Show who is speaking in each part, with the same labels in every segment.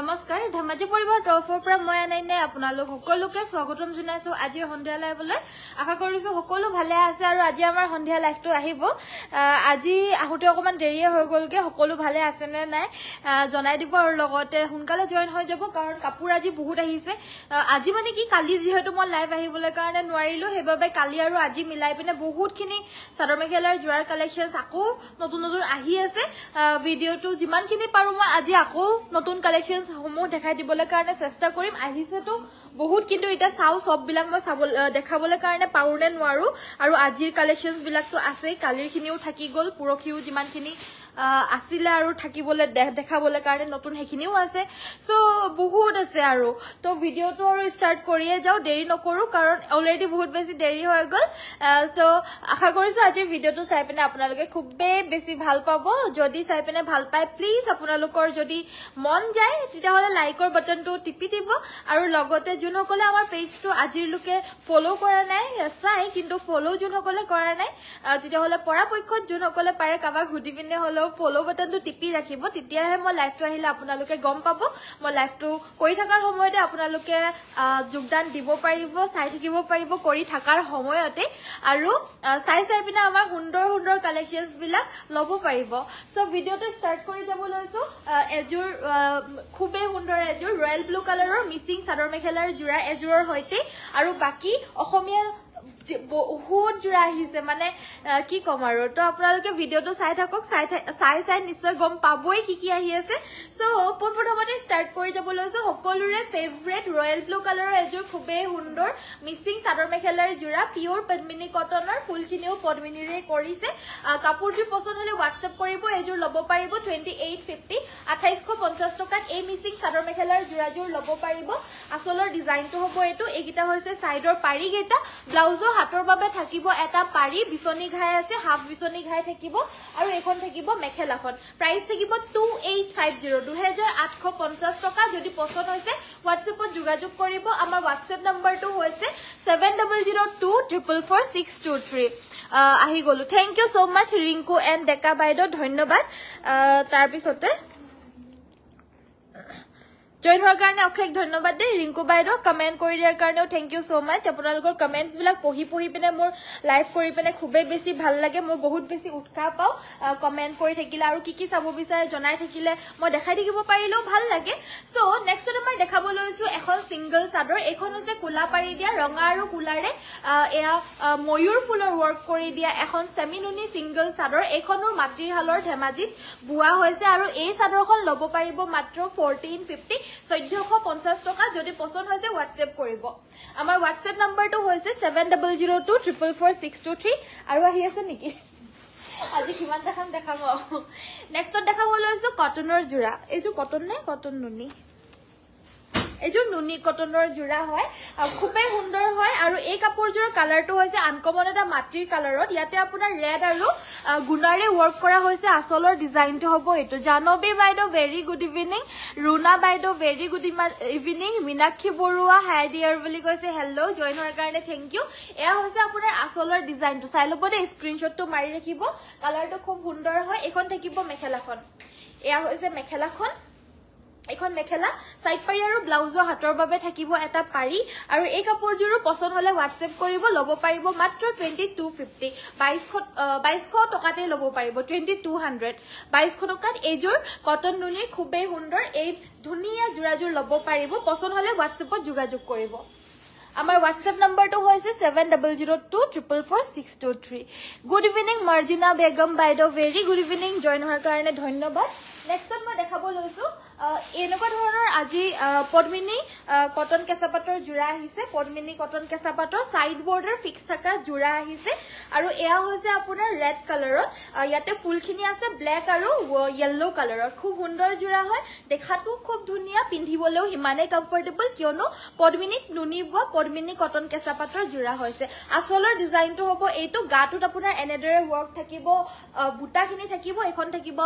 Speaker 1: নমস্কাৰ ধেমাজি পৰিবাৰ তৰফৰ পৰা মই আনাইনে আপোনালোক সকলোকে স্বাগতম জনাইছো আজি সন্ধিয়া লাইভলৈ আশা কৰিছো সকলো ভালে আছে আৰু আজি আমাৰ সন্ধিয়া লাইভটো আহিব আজি আহোঁতে অকমান দেৰিয়ে হৈ গলগে সকলো ভালে আছেনে নাই জনাই দিব আৰু লগতে সোনকালে জইন হৈ যাব কাৰণ কাপোৰ আজি বহুত আহিছে আজি মানে কি কালি যিহেতু মই লাইভ আহিবলৈ কাৰণে নোৱাৰিলো সেইবাবে কালি আৰু আজি মিলাই পিনে বহুতখিনি চাদৰ মেখেলাৰ যোৱাৰ কালেকশ্যন আকৌ নতুন নতুন আহি আছে ভিডিঅ'টো যিমানখিনি পাৰো মই আজি আকৌ নতুন কালেকশ্যন সমূহ দেখাই দিবলৈ কাৰণে চেষ্টা কৰিম আহিছে তো বহুত কিন্তু এতিয়া চাও চব বিলাক মই চাব দেখাবলৈ কাৰণে পাৰো নে নোৱাৰো আৰু আজিৰ কালেকশ্যনবিলাকতো আছেই খিনিও থাকি গ'ল পৰহিও যিমানখিনি আছিলে আৰু থাকিবলৈ দেহ দেখাবলৈ কাৰণে নতুন সেইখিনিও আছে চ' বহুত আছে আৰু ত' ভিডিঅ'টো আৰু ষ্টাৰ্ট কৰিয়ে যাওঁ দেৰি নকৰোঁ কাৰণ অলৰেডি বহুত বেছি দেৰি হৈ গ'ল চ' আশা কৰিছোঁ আজিৰ ভিডিঅ'টো চাই পিনে আপোনালোকে খুবেই বেছি ভাল পাব যদি চাই পিনে ভাল পায় প্লিজ আপোনালোকৰ যদি মন যায় তেতিয়াহ'লে লাইকৰ বাটনটো টিপি দিব আৰু লগতে যোনসকলে আমাৰ পেজটো আজিলৈকে ফ'ল' কৰা নাই চাই কিন্তু ফ'ল' যোনসকলে কৰা নাই তেতিয়াহ'লে পৰাপক্ষত যোনসকলে পাৰে কাৰোবাক সুধি পিনে হ'লেও ফলো বাটনটো টিপি ৰাখিব তেতিয়াহে মই লাইভটো আহিলে আপোনালোকে গম পাব মই লাইভটো কৰি থকাৰ সময়তে আপোনালোকে যোগদান দিব পাৰিব চাই থাকিব পাৰিব কৰি থকাৰ সময়তে আৰু চাই চাই পিনে আমাৰ সুন্দৰ সুন্দৰ বিলাক ল'ব পাৰিব চ' ভিডিঅ'টো ষ্টাৰ্ট কৰি যাব লৈছো এযোৰ খুবেই সুন্দৰ এযোৰ ৰয়েল ব্লু কালাৰৰ মিচিং চাদৰ মেখেলাৰ যোৰা এযোৰৰ সৈতে আৰু বাকী অসমীয়া বহুত জোৰা আহিছে মানে কি ক'ম আৰু তো আপোনালোকে ভিডিঅ'টো চাই থাকক চাই চাই নিশ্চয় গম পাবই কি কি আহি আছে চ' পোনপ্ৰথমতে ষ্টাৰ্ট কৰি যাব লৈছোঁ সকলোৰে ফেভৰেট ৰয়েল ব্লু কালাৰৰ এযোৰ খুবেই সুন্দৰ মিচিং চাদৰ মেখেলাৰ যোৰা পিয়ৰ পদ্মিনী কটনৰ ফুলখিনিও পদ্মিনীৰে কৰিছে কাপোৰযোৰ পচন্দ হ'লে হোৱাটছএপ কৰিব এইযোৰ ল'ব পাৰিব টুৱেণ্টি এইট ফিফটি আঠাইছশ পঞ্চাছ টকাত এই মিচিং চাদৰ মেখেলাৰ যোৰাযোৰ ল'ব পাৰিব আচলৰ ডিজাইনটো হ'ব এইটো এইকেইটা হৈছে চাইডৰ পাৰিকেইটা ব্লাউজৰ হাতৰ বাবে থাকিব এটা পাৰি বিচনী ঘাই আছে হাফ বিচনী ঘাই থাকিব আৰু এইখন থাকিব মেখেলাখন প্ৰাইচ থাকিব টু এইট ফাইভ জিৰ' দুহেজাৰ আঠশ পঞ্চাছ টকা যদি পচন্দ হৈছে হোৱাটছএপত যোগাযোগ কৰিব আমাৰ হোৱাটছএপ নম্বৰটো হৈছে seven double zero' two triple four six two three আহি গ'লো thank you so' much Rinku and Deka বাইদেউ ধন্যবাদ তাৰপিছতে জইন হোৱাৰ কাৰণে অশেষ ধন্যবাদ দেই ৰিংকু বাইদেউ কমেণ্ট কৰি দিয়াৰ কাৰণেও থেংক ইউ ছ' মাছ আপোনালোকৰ কমেণ্টছবিলাক পঢ়ি পঢ়ি পিনে মোৰ লাইভ কৰি পিনে খুবেই বেছি ভাল লাগে মোৰ বহুত বেছি উৎসাহ পাওঁ কমেণ্ট কৰি থাকিলে আৰু কি কি চাব বিচাৰে জনাই থাকিলে মই দেখাই থাকিব পাৰিলেও ভাল লাগে চ' নেক্সটত মই দেখাব লৈছোঁ এখন ছিংগল চাদৰ এইখন হৈছে কোলা পাৰি দিয়া ৰঙা আৰু কোলাৰে এয়া ময়ূৰ ফুলৰ ৱৰ্ক কৰি দিয়া এখন চেমিনুনি ছিংগল চাদৰ এইখনো মাটিৰ শালৰ ধেমাজিত বোৱা হৈছে আৰু এই চাদৰখন ল'ব পাৰিব মাত্ৰ ফৰ্টিন ফিফটি চৈধ্যশ পঞ্চাছ টকা যদি পচন্দ হৈছে হোৱাটছএপ কৰিব আমাৰ হোৱাটছএপ নাম্বাৰটো হৈছে seven double zero' two triple four six two three আৰু আহি আছে নেকি আজি সিমান দেখাম দেখাব নেক্সটত দেখাব লৈছোঁ কটনৰ যোৰা এইযোৰ কটন নে কটন নুনি এইযোৰ নুনি কটনৰ যোৰা হয় খুবেই সুন্দৰ হয় আৰু এই কাপোৰযোৰৰ কালাৰটো হৈছে আনকমন এটা মাটিৰ কালাৰত ইয়াতে আপোনাৰ ৰেড আৰু গুণাৰে ৱৰ্ক কৰা হৈছে আচলৰ ডিজাইনটো হ'ব এইটো জানবী বাইদেউ ভেৰি গুড ইভিনিং ৰুণা বাইদেউ very good evening Meenakshi Baruah hi dear বুলি কৈছে হেল্ল' জইন হোৱাৰ কাৰণে থেংক ইউ এয়া হৈছে আপোনাৰ আচলৰ ডিজাইনটো চাই ল'ব দেই স্ক্ৰীণশ্বটটো মাৰি ৰাখিব কালাৰটো খুব সুন্দৰ হয় এইখন থাকিব মেখেলাখন এয়া হৈছে মেখেলাখন এখন মেখেলা সাইড পাৰি আৰু ব্লাউজৰ হাতৰ বাবে থাকিব এটা পাৰি আৰু এই কাপোৰযোৰো পচন্দ হ'লে হোৱাটছএপ কৰিব ল'ব পাৰিব মাত্ৰ টুৱেণ্টি টু ফিফটি বাইছশ বাইছশ টকাতেই ল'ব পাৰিব টুৱেণ্টি টু হাণ্ড্ৰেড বাইছশ টকাত এইযোৰ কটন নুনিৰ খুবেই সুন্দৰ এই ধুনীয়া যোৰাযোৰ ল'ব পাৰিব পচন্দ হ'লে হোৱাটছএপত যোগাযোগ কৰিব আমাৰ হোৱাটছএপ নম্বৰটো হৈছে seven double zero' two triple four six two three good evening Marjina Begum বাইদেউ ভেৰি গুড ইভিনিং জইন হোৱাৰ কাৰণে ধন্যবাদ নেক্সটত মই দেখাব লৈছোঁ এনেকুৱা ধৰণৰ আজি পদ্মিনী কটন কেঁচা পাটৰ যোৰা আহিছে পদ্মিনী কটন কেঁচা পাটৰ ছাইড বৰ্ডাৰ ফিক্স থকা যোৰা আহিছে আৰু এয়া হৈছে আপোনাৰ ৰেড কালাৰত ইয়াতে ফুলখিনি আছে ব্লেক আৰু য়েল্ল' কালাৰত খুব সুন্দৰ যোৰা হয় দেখাতো খুব ধুনীয়া পিন্ধিবলৈও সিমানেই কমফৰ্টেবল কিয়নো পদ্মিনীত নুনি বোৱা পদ্মিনী কটন কেঁচা পাটৰ যোৰা হৈছে আচলৰ ডিজাইনটো হ'ব এইটো গাটোত আপোনাৰ এনেদৰে ৱৰ্ক থাকিব বুটাখিনি থাকিব এইখন থাকিব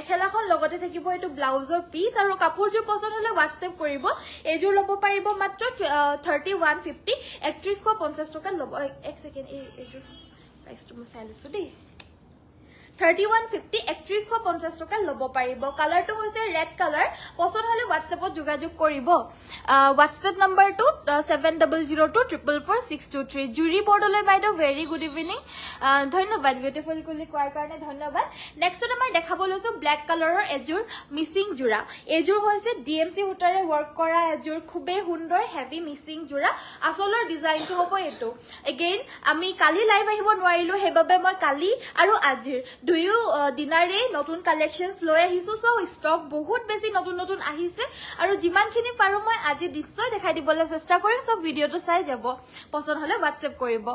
Speaker 1: মেখেলাখন লগতে থাকিব এইটো ব্লাউজৰ পিচ পিছ আৰু কাপোৰযোৰ পচন্দ হ'লে হোৱাটছএপ কৰিব এইযোৰ ল'ব পাৰিব মাত্ৰ থাৰ্টি ওৱান ফিফটি একত্ৰিছশ পঞ্চাছ টকাত ল'ব এক ছেকেণ্ড এই এইযোৰ মই চাই লৈছোঁ দেই থাৰ্টি ওৱান ফিফটি কালাৰটো হৈছে ৰেড কালাৰ পচন্দ হ'লে হোৱাটছএপত যোগাযোগ কৰিব হোৱাটছএপ নম্বৰটো ছেভেন জুৰি বৰ্ডলৈ বাইদেউ ভেৰি গুড ইভিনিং ধন্যবাদ বিউটিফুল বুলি কোৱাৰ কাৰণে ধন্যবাদ নেক্সটত আমাৰ দেখাব লৈছো ব্লেক কালাৰৰ এযোৰ মিচিং যোৰা এযোৰ হৈছে ডি এম চি সূতাৰে ৱৰ্ক কৰা এযোৰ খুবেই সুন্দৰ হেভি মিচিং যোৰা আচলৰ ডিজাইনটো হ'ব এইটো এগেইন আমি কালি লাইভ আহিব নোৱাৰিলো সেইবাবে মই কালি আৰু আজিৰ দুয়ো দিনাৰেই uh, নতুন কালেকশ্যনছ লৈ আহিছো চ' ষ্টক বহুত বেছি নতুন নতুন আহিছে আৰু যিমানখিনি পাৰো মই আজি নিশ্চয় দেখাই দিবলৈ চেষ্টা কৰিম চব ভিডিঅ'টো চাই যাব পচন্দ হ'লে হোৱাটছএপ কৰিব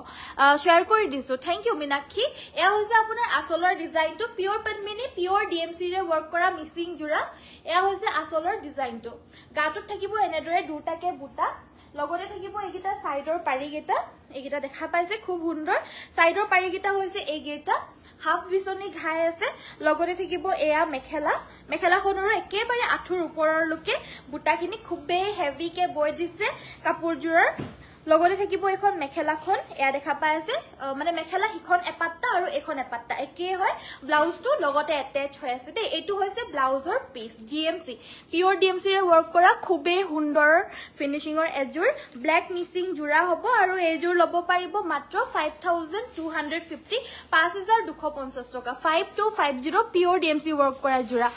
Speaker 1: শ্বেয়াৰ কৰি দিছো থেংক ইউ মিনাক্ষী এয়া হৈছে আপোনাৰ আচলৰ ডিজাইনটো পিয়ৰ পেনমিনি পিয়ৰ ডি এম চিৰে ৱৰ্ক কৰা মিচিং যোৰা এয়া হৈছে আচলৰ ডিজাইনটো গাটোত থাকিব এনেদৰে দুটাকে বুটা লগতে থাকিব এইকেইটা ছাইডৰ পাৰিকেইটা এইকেইটা দেখা পাইছে খুব সুন্দৰ ছাইডৰ পাৰিকেইটা হৈছে এইকেইটা হাফ বিচনী ঘাই আছে লগতে থাকিব এয়া মেখেলা মেখেলাখনৰ একেবাৰে আঁঠুৰ ওপৰৰ লোকে বুটাখিনি খুবেই হেভিকে বৈ দিছে কাপোৰযোৰৰ লগতে থাকিব এখন মেখেলাখন এয়া দেখা পাই আছে মানে মেখেলা সিখন এপাত্তা আৰু এখন এপাত্তা একেই হয় ব্লাউজটো লগতে এটেচ হৈ আছে দেই এইটো হৈছে ব্লাউজৰ piece D M C pure D M চিৰে ৱৰ্ক কৰা খুবেই সুন্দৰ ফিনিচিঙৰ এযোৰ ব্লেক মিচিং যোৰা হ'ব আৰু এইযোৰ ল'ব পাৰিব মাত্ৰ five thousand two hundred fifty পাঁচ হাজাৰ দুশ পঞ্চাছ টকা five two five zero' pure D M C work কৰা যোৰা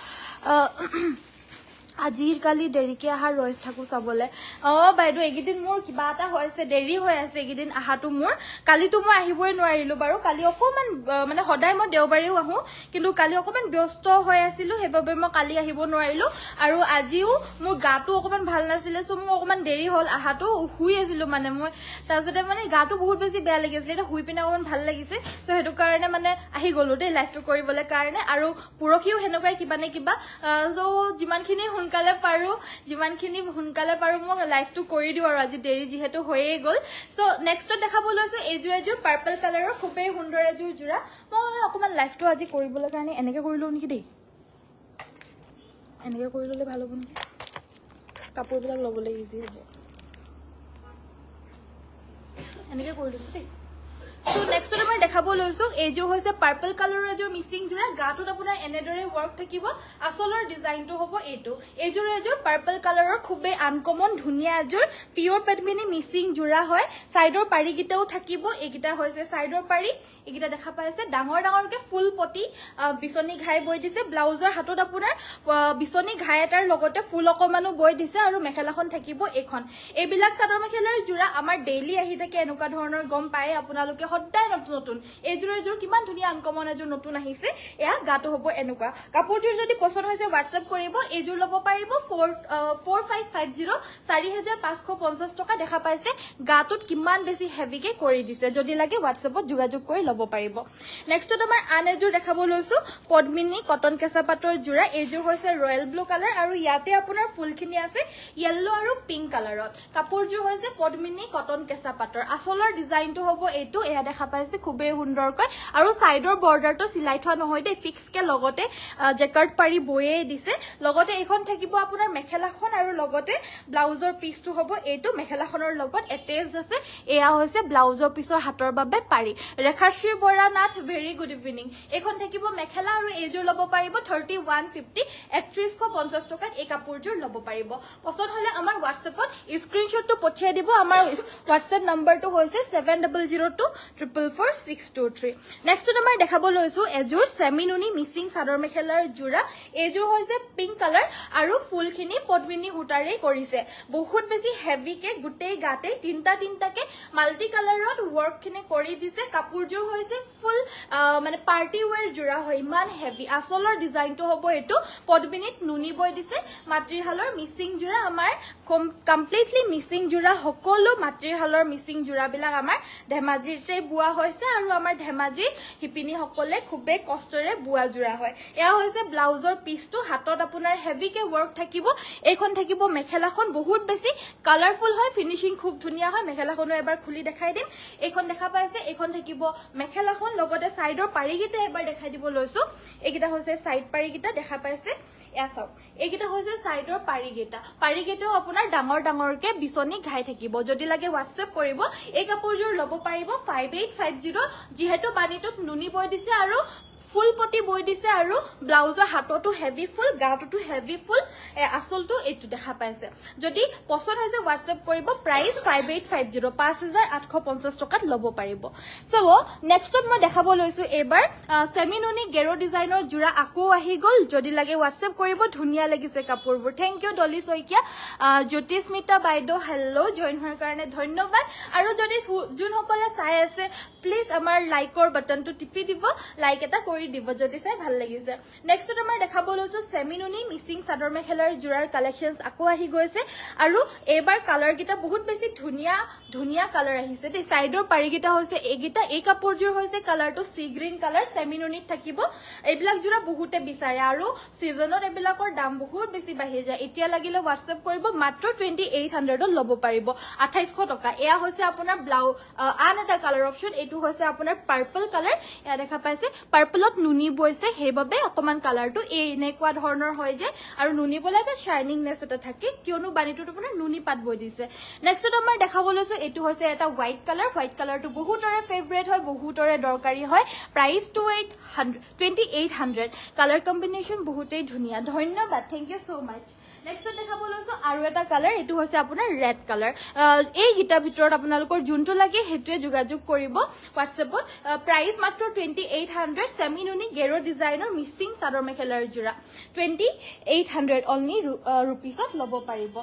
Speaker 1: কালি দেৰিকে অহা ৰৈ থাকো চাবলৈ অ বাইদেউ এইকেইদিন মোৰ কিবা এটা হৈ আছে দেৰি হৈ আছে এইকেইদিন অহাটো মোৰ কালিতো মই আহিবই নোৱাৰিলো বাৰু কালি অকণমান মানে সদায় মই দেওবাৰেও আহোঁ কিন্তু কালি অকণমান ব্যস্ত হৈ আছিলোঁ সেইবাবে মই কালি আহিব নোৱাৰিলোঁ আৰু আজিও মোৰ গাটো অকণমান ভাল নাছিলে চ' মোৰ অকণমান দেৰি হ'ল আহাটো শুই আছিলো মানে মই তাৰপিছতে মানে গাটো বহুত বেছি বেয়া লাগি আছিলে এতিয়া শুই পিনে অকণমান ভাল লাগিছে চ' সেইটো কাৰণে মানে আহি গলো দেই লাইফটো কৰিবলৈ কাৰণে আৰু পৰখিও সেনেকুৱাই কিবা নে কিবা চ' যিমানখিনি শুন সোনকালে পাৰো যিমানখিনি সোনকালে পাৰো মই লাইফটো কৰি দিওঁ আৰু আজি দেৰি যিহেতু হৈয়ে গ'ল চ' নেক্সটত দেখাব লৈছোঁ এইযোৰ এযোৰ পাৰ্পল কালাৰৰ খুবেই সুন্দৰ এযোৰ যোৰা মই অকণমান লাইফটো আজি কৰিবলৈ কাৰণে এনেকৈ কৰি লওঁ নেকি দেই এনেকৈ কৰি ল'লে ভাল হ'ব নেকি কাপোৰবিলাক ল'বলৈ ইজি হ'ব এনেকৈ কৰি দিলোঁ দেই তো নেক্সট আমাৰ দেখাব লৈছো এইযোৰ হৈছে পাৰ্পল কালাৰৰ এযোৰ মিচিং যোৰা গাটোত আপোনাৰ এনেদৰে ৱৰ্ক থাকিব আচলৰ ডিজাইনটো হ'ব এইটো এইযোৰ এযোৰ পাৰ্পল কালাৰৰ খুবেই আনকমন ধুনীয়া এযোৰ পিয়ৰ পেডমিনী মিচিং যোৰা হয় চাইডৰ পাৰিকেইটাও থাকিব এইকেইটা হৈছে চাইডৰ পাৰি এইকেইটা দেখা পাইছে ডাঙৰ ডাঙৰকে ফুল পতি বিচনী ঘাই বৈ দিছে ব্লাউজৰ হাতত আপোনাৰ বিচনী ঘাই এটাৰ লগতে ফুল অকণমানো বৈ দিছে আৰু মেখেলাখন থাকিব এইখন এইবিলাক চাদৰ মেখেলাৰ যোৰা আমাৰ ডেইলি আহি থাকে এনেকুৱা ধৰণৰ গম পায় আপোনালোকে সদায় নতুন নতুন এইযোৰ এইযোৰ কিমান ধুনীয়া আনকমন এযোৰ নতুন আহিছে এয়া গাটো হ'ব এনেকুৱা কাপোৰটোৰ যদি পচন্দ হৈছে হোৱাটছএপ কৰিব এইযোৰ ল'ব পাৰিব ফ'ৰ ফ'ৰ ফাইভ ফাইভ টকা দেখা পাইছে গাটোত কিমান বেছি হেভিকে কৰি দিছে যদি লাগে হোৱাটছএপত যোগাযোগ কৰি ল'ব পাৰিব নেক্সটত আমাৰ আন এযোৰ দেখাব লৈছো পদ্মিনী কটন কেঁচাপাতৰ যোৰা এইযোৰ হৈছে ৰয়েল ব্লু কালাৰ আৰু ইয়াতে আপোনাৰ ফুলখিনি আছে য়েল্ল' আৰু পিংক কালাৰত কাপোৰযোৰ হৈছে পদ্মিনী কটন কেঁচা কেঁচাপাতৰ আচলৰ ডিজাইনটো হ'ব এইটো ইয়া দেখা পাইছে খুবেই সুন্দৰকৈ আৰু চাইডৰ বৰ্ডাৰটো চিলাই থোৱা নহয় দেই ফিক্সকে লগতে জেকাৰ্ট পাৰি বৈয়ে দিছে লগতে এইখন থাকিব আপোনাৰ মেখেলাখন আৰু লগতে ব্লাউজৰ পিচটো হ'ব এইটো মেখেলাখনৰ লগত এটেচ আছে এয়া হৈছে ব্লাউজৰ পিচৰ হাতৰ বাবে পাৰি Rekhashree Bora Nath very good evening এইখন থাকিব মেখেলা আৰু এইযোৰ ল'ব পাৰিব থাৰ্টি ওৱান ফিফটি একত্ৰিছশ পঞ্চাছ টকাত এই কাপোৰযোৰ ল'ব পাৰিব পচন্দ হ'লে আমাৰ হোৱাটছএপত নম্বৰটো হৈছে triple four six two three নেক্সটত আমাৰ দেখাব লৈছোঁ এযোৰ চেমিনুনি মিচিং চাদৰ মেখেলাৰ যোৰা এইযোৰ হৈছে পিংক কালাৰ আৰু ফুলখিনি পদ্মিনী সূতাৰেই কৰিছে বহুত বেছি হেভিকৈ গোটেই গাতেই তিনিটা তিনিটাকৈ মাল্টি কালাৰত ৱৰ্কখিনি কৰি দিছে কাপোৰযোৰ হৈছে ফুল মানে পাৰ্টি ৱেৰ যোৰা হয় ইমান হেভি আচলৰ ডিজাইনটো হ'ব এইটো পদ্মিনীত নুনি বৈ দিছে মাতৃহালৰ মিচিং যোৰা আমাৰ কমপ্লিটলি মিচিং যোৰা সকলো মাতৃশালৰ মিচিং যোৰাবিলাক আমাৰ ধেমাজিতে বোৱা হৈছে আৰু আমাৰ ধেমাজিৰ শিপিনীসকলে খুবেই কষ্টৰে বোৱা যোৰা হয় এয়া হৈছে ব্লাউজৰ পিচটো হাতত আপোনাৰ হেভিকে ৱৰ্ক থাকিব এইখন থাকিব মেখেলাখন বহুত বেছি কালাৰফুল হয় ফিনিচিং খুব ধুনীয়া হয় মেখেলাখনো এবাৰ খুলি দেখাই দিম এইখন দেখা পাইছে এইখন থাকিব মেখেলাখন লগতে ছাইডৰ পাৰিকেইটা এবাৰ দেখাই দিব লৈছো এইকেইটা হৈছে ছাইড পাৰিকেইটা দেখা পাইছে এয়া চাওক এইকেইটা হৈছে ছাইডৰ পাৰিকেইটা পাৰিকেইটাও আপোনাৰ আপোনাৰ ডাঙৰ ডাঙৰকে বিচনী ঘাই থাকিব যদি লাগে হোৱাটছএপ কৰিব এই কাপোৰযোৰ লব পাৰিব ফাইভ এইট ফাইভ জিৰ' যিহেতু বাণীটোত নুনি বৈ দিছে আৰু ফুল পটি বৈ দিছে আৰু ব্লাউজৰ হাততো হেভি ফুল গাটোতো হেভি ফুল আচলটো এইটো দেখা পাইছে যদি পচন্দ হৈছে হোৱাটছএপ কৰিব price five eight five zero' পাঁচ হাজাৰ আঠশ পঞ্চাছ টকাত ল'ব পাৰিব চ' নেক্সটত মই দেখাব লৈছো এইবাৰ চেমিনুনি গেৰ ডিজাইনৰ যোৰা আকৌ আহি গ'ল যদি লাগে হোৱাটছএপ কৰিব ধুনীয়া লাগিছে কাপোৰবোৰ থেংক ইউ ডলি শইকীয়া জ্যোতিস্মিতা বাইদেউ হেল্ল' জইন হোৱাৰ কাৰণে ধন্যবাদ আৰু যদি যোনসকলে চাই আছে প্লিজ আমাৰ লাইকৰ বাটনটো টিপি দিব লাইক এটা কৰি কৰি দিব্যজ্যোতি চাই ভাল লাগিছে নেক্সটত আমাৰ দেখাব লৈছো চেমিনুনি মিচিং চাদৰ মেখেলাৰ যোৰাৰ কালেকশ্যনছ আকৌ আহি গৈছে আৰু এইবাৰ কালাৰকেইটা বহুত বেছি ধুনীয়া ধুনীয়া কালাৰ আহিছে দেই চাইডৰ পাৰিকেইটা হৈছে এইকেইটা এই কাপোৰযোৰ হৈছে কালাৰটো চি গ্ৰীণ কালাৰ চেমিনুনিত থাকিব এইবিলাক যোৰা বহুতে বিচাৰে আৰু ছিজনত এইবিলাকৰ দাম বহুত বেছি বাঢ়ি যায় এতিয়া লাগিলে হোৱাটছএপ কৰিব মাত্ৰ টুৱেণ্টি এইট হাণ্ড্ৰেডত ল'ব পাৰিব আঠাইছশ টকা এয়া হৈছে আপোনাৰ ব্লাউজ আন এটা কালাৰ অপশ্যন এইটো হৈছে আপোনাৰ পাৰ্পল কালাৰ এয়া দেখা পাইছে পাৰ্পলত অকণমান নুনি বৈছে সেইবাবে অকণমান কালাৰটো এই এনেকুৱা ধৰণৰ হয় যে আৰু নুনি বলে এটা শ্বাইনিংনেছ এটা থাকে কিয়নো বাণীটোত আপোনাৰ নুনি পাত বৈ দিছে নেক্সটত আমাৰ দেখাব লৈছো এইটো হৈছে এটা হোৱাইট কালাৰ হোৱাইট কালাৰটো বহুতৰে ফেভৰেট হয় বহুতৰে দৰকাৰী হয় price two eight hundred twenty eight hundred colour combination বহুতেই ধুনীয়া ধন্যবাদ thank you so' much next দেখাব লৈছো আৰু এটা কালাৰ এইটো হৈছে আপোনাৰ ৰেড কালাৰ এই গীতাৰ ভিতৰত আপোনালোকৰ যোনটো লাগে সেইটোৱে যোগাযোগ কৰিব হোৱাটছএপত প্ৰাইচ মাত্ৰ টুৱেণ্টি এইট হাণ্ড্ৰেড চেমিনুনি গেৰ' ডিজাইনৰ মিচিং চাদৰ মেখেলাৰ যোৰা টুৱেণ্টি এইট হাণ্ড্ৰেড অনলি ৰুপিছত ল'ব পাৰিব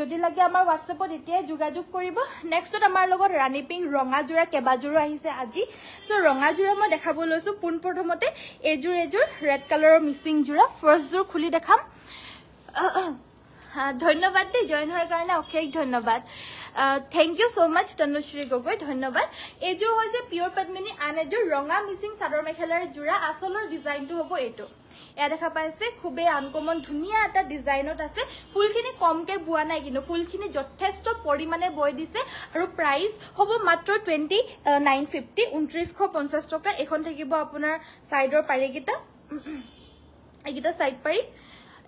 Speaker 1: যদি লাগে আমাৰ হোৱাটছএপত এতিয়াই যোগাযোগ কৰিব নেক্সটত আমাৰ লগত ৰাণী পিংক ৰঙা যোৰা কেইবাযোৰো আহিছে আজি চ' ৰঙা যোৰা মই দেখাব লৈছো পোনপ্ৰথমতে এইযোৰ এযোৰ ৰেড কালাৰৰ মিচিং যোৰা ফাৰ্ষ্ট যোৰ খুলি দেখাম ধন্যবাদ দেই জইন হোৱাৰ কাৰণে অশেষ ধন্যবাদ thank you so' much Tanushree Gogoi ধন্যবাদ এইযোৰ হৈছে পিয়ৰ পদ্মিনী আন এযোৰ ৰঙা মিচিং চাদৰ মেখেলাৰ যোৰা আচলৰ ডিজাইনটো হ'ব এইটো এয়া দেখা পাইছে খুবেই আনকমন ধুনীয়া এটা ডিজাইনত আছে ফুলখিনি কমকে বোৱা নাই কিন্তু ফুলখিনি যথেষ্ট পৰিমাণে বৈ দিছে আৰু প্ৰাইচ হ'ব মাত্ৰ টুৱেণ্টি নাইন ফিফটি ঊনত্ৰিছশ পঞ্চাছ টকা এইখন থাকিব আপোনাৰ ছাইডৰ পাৰিকেইটা এইকেইটা চাইড পাৰি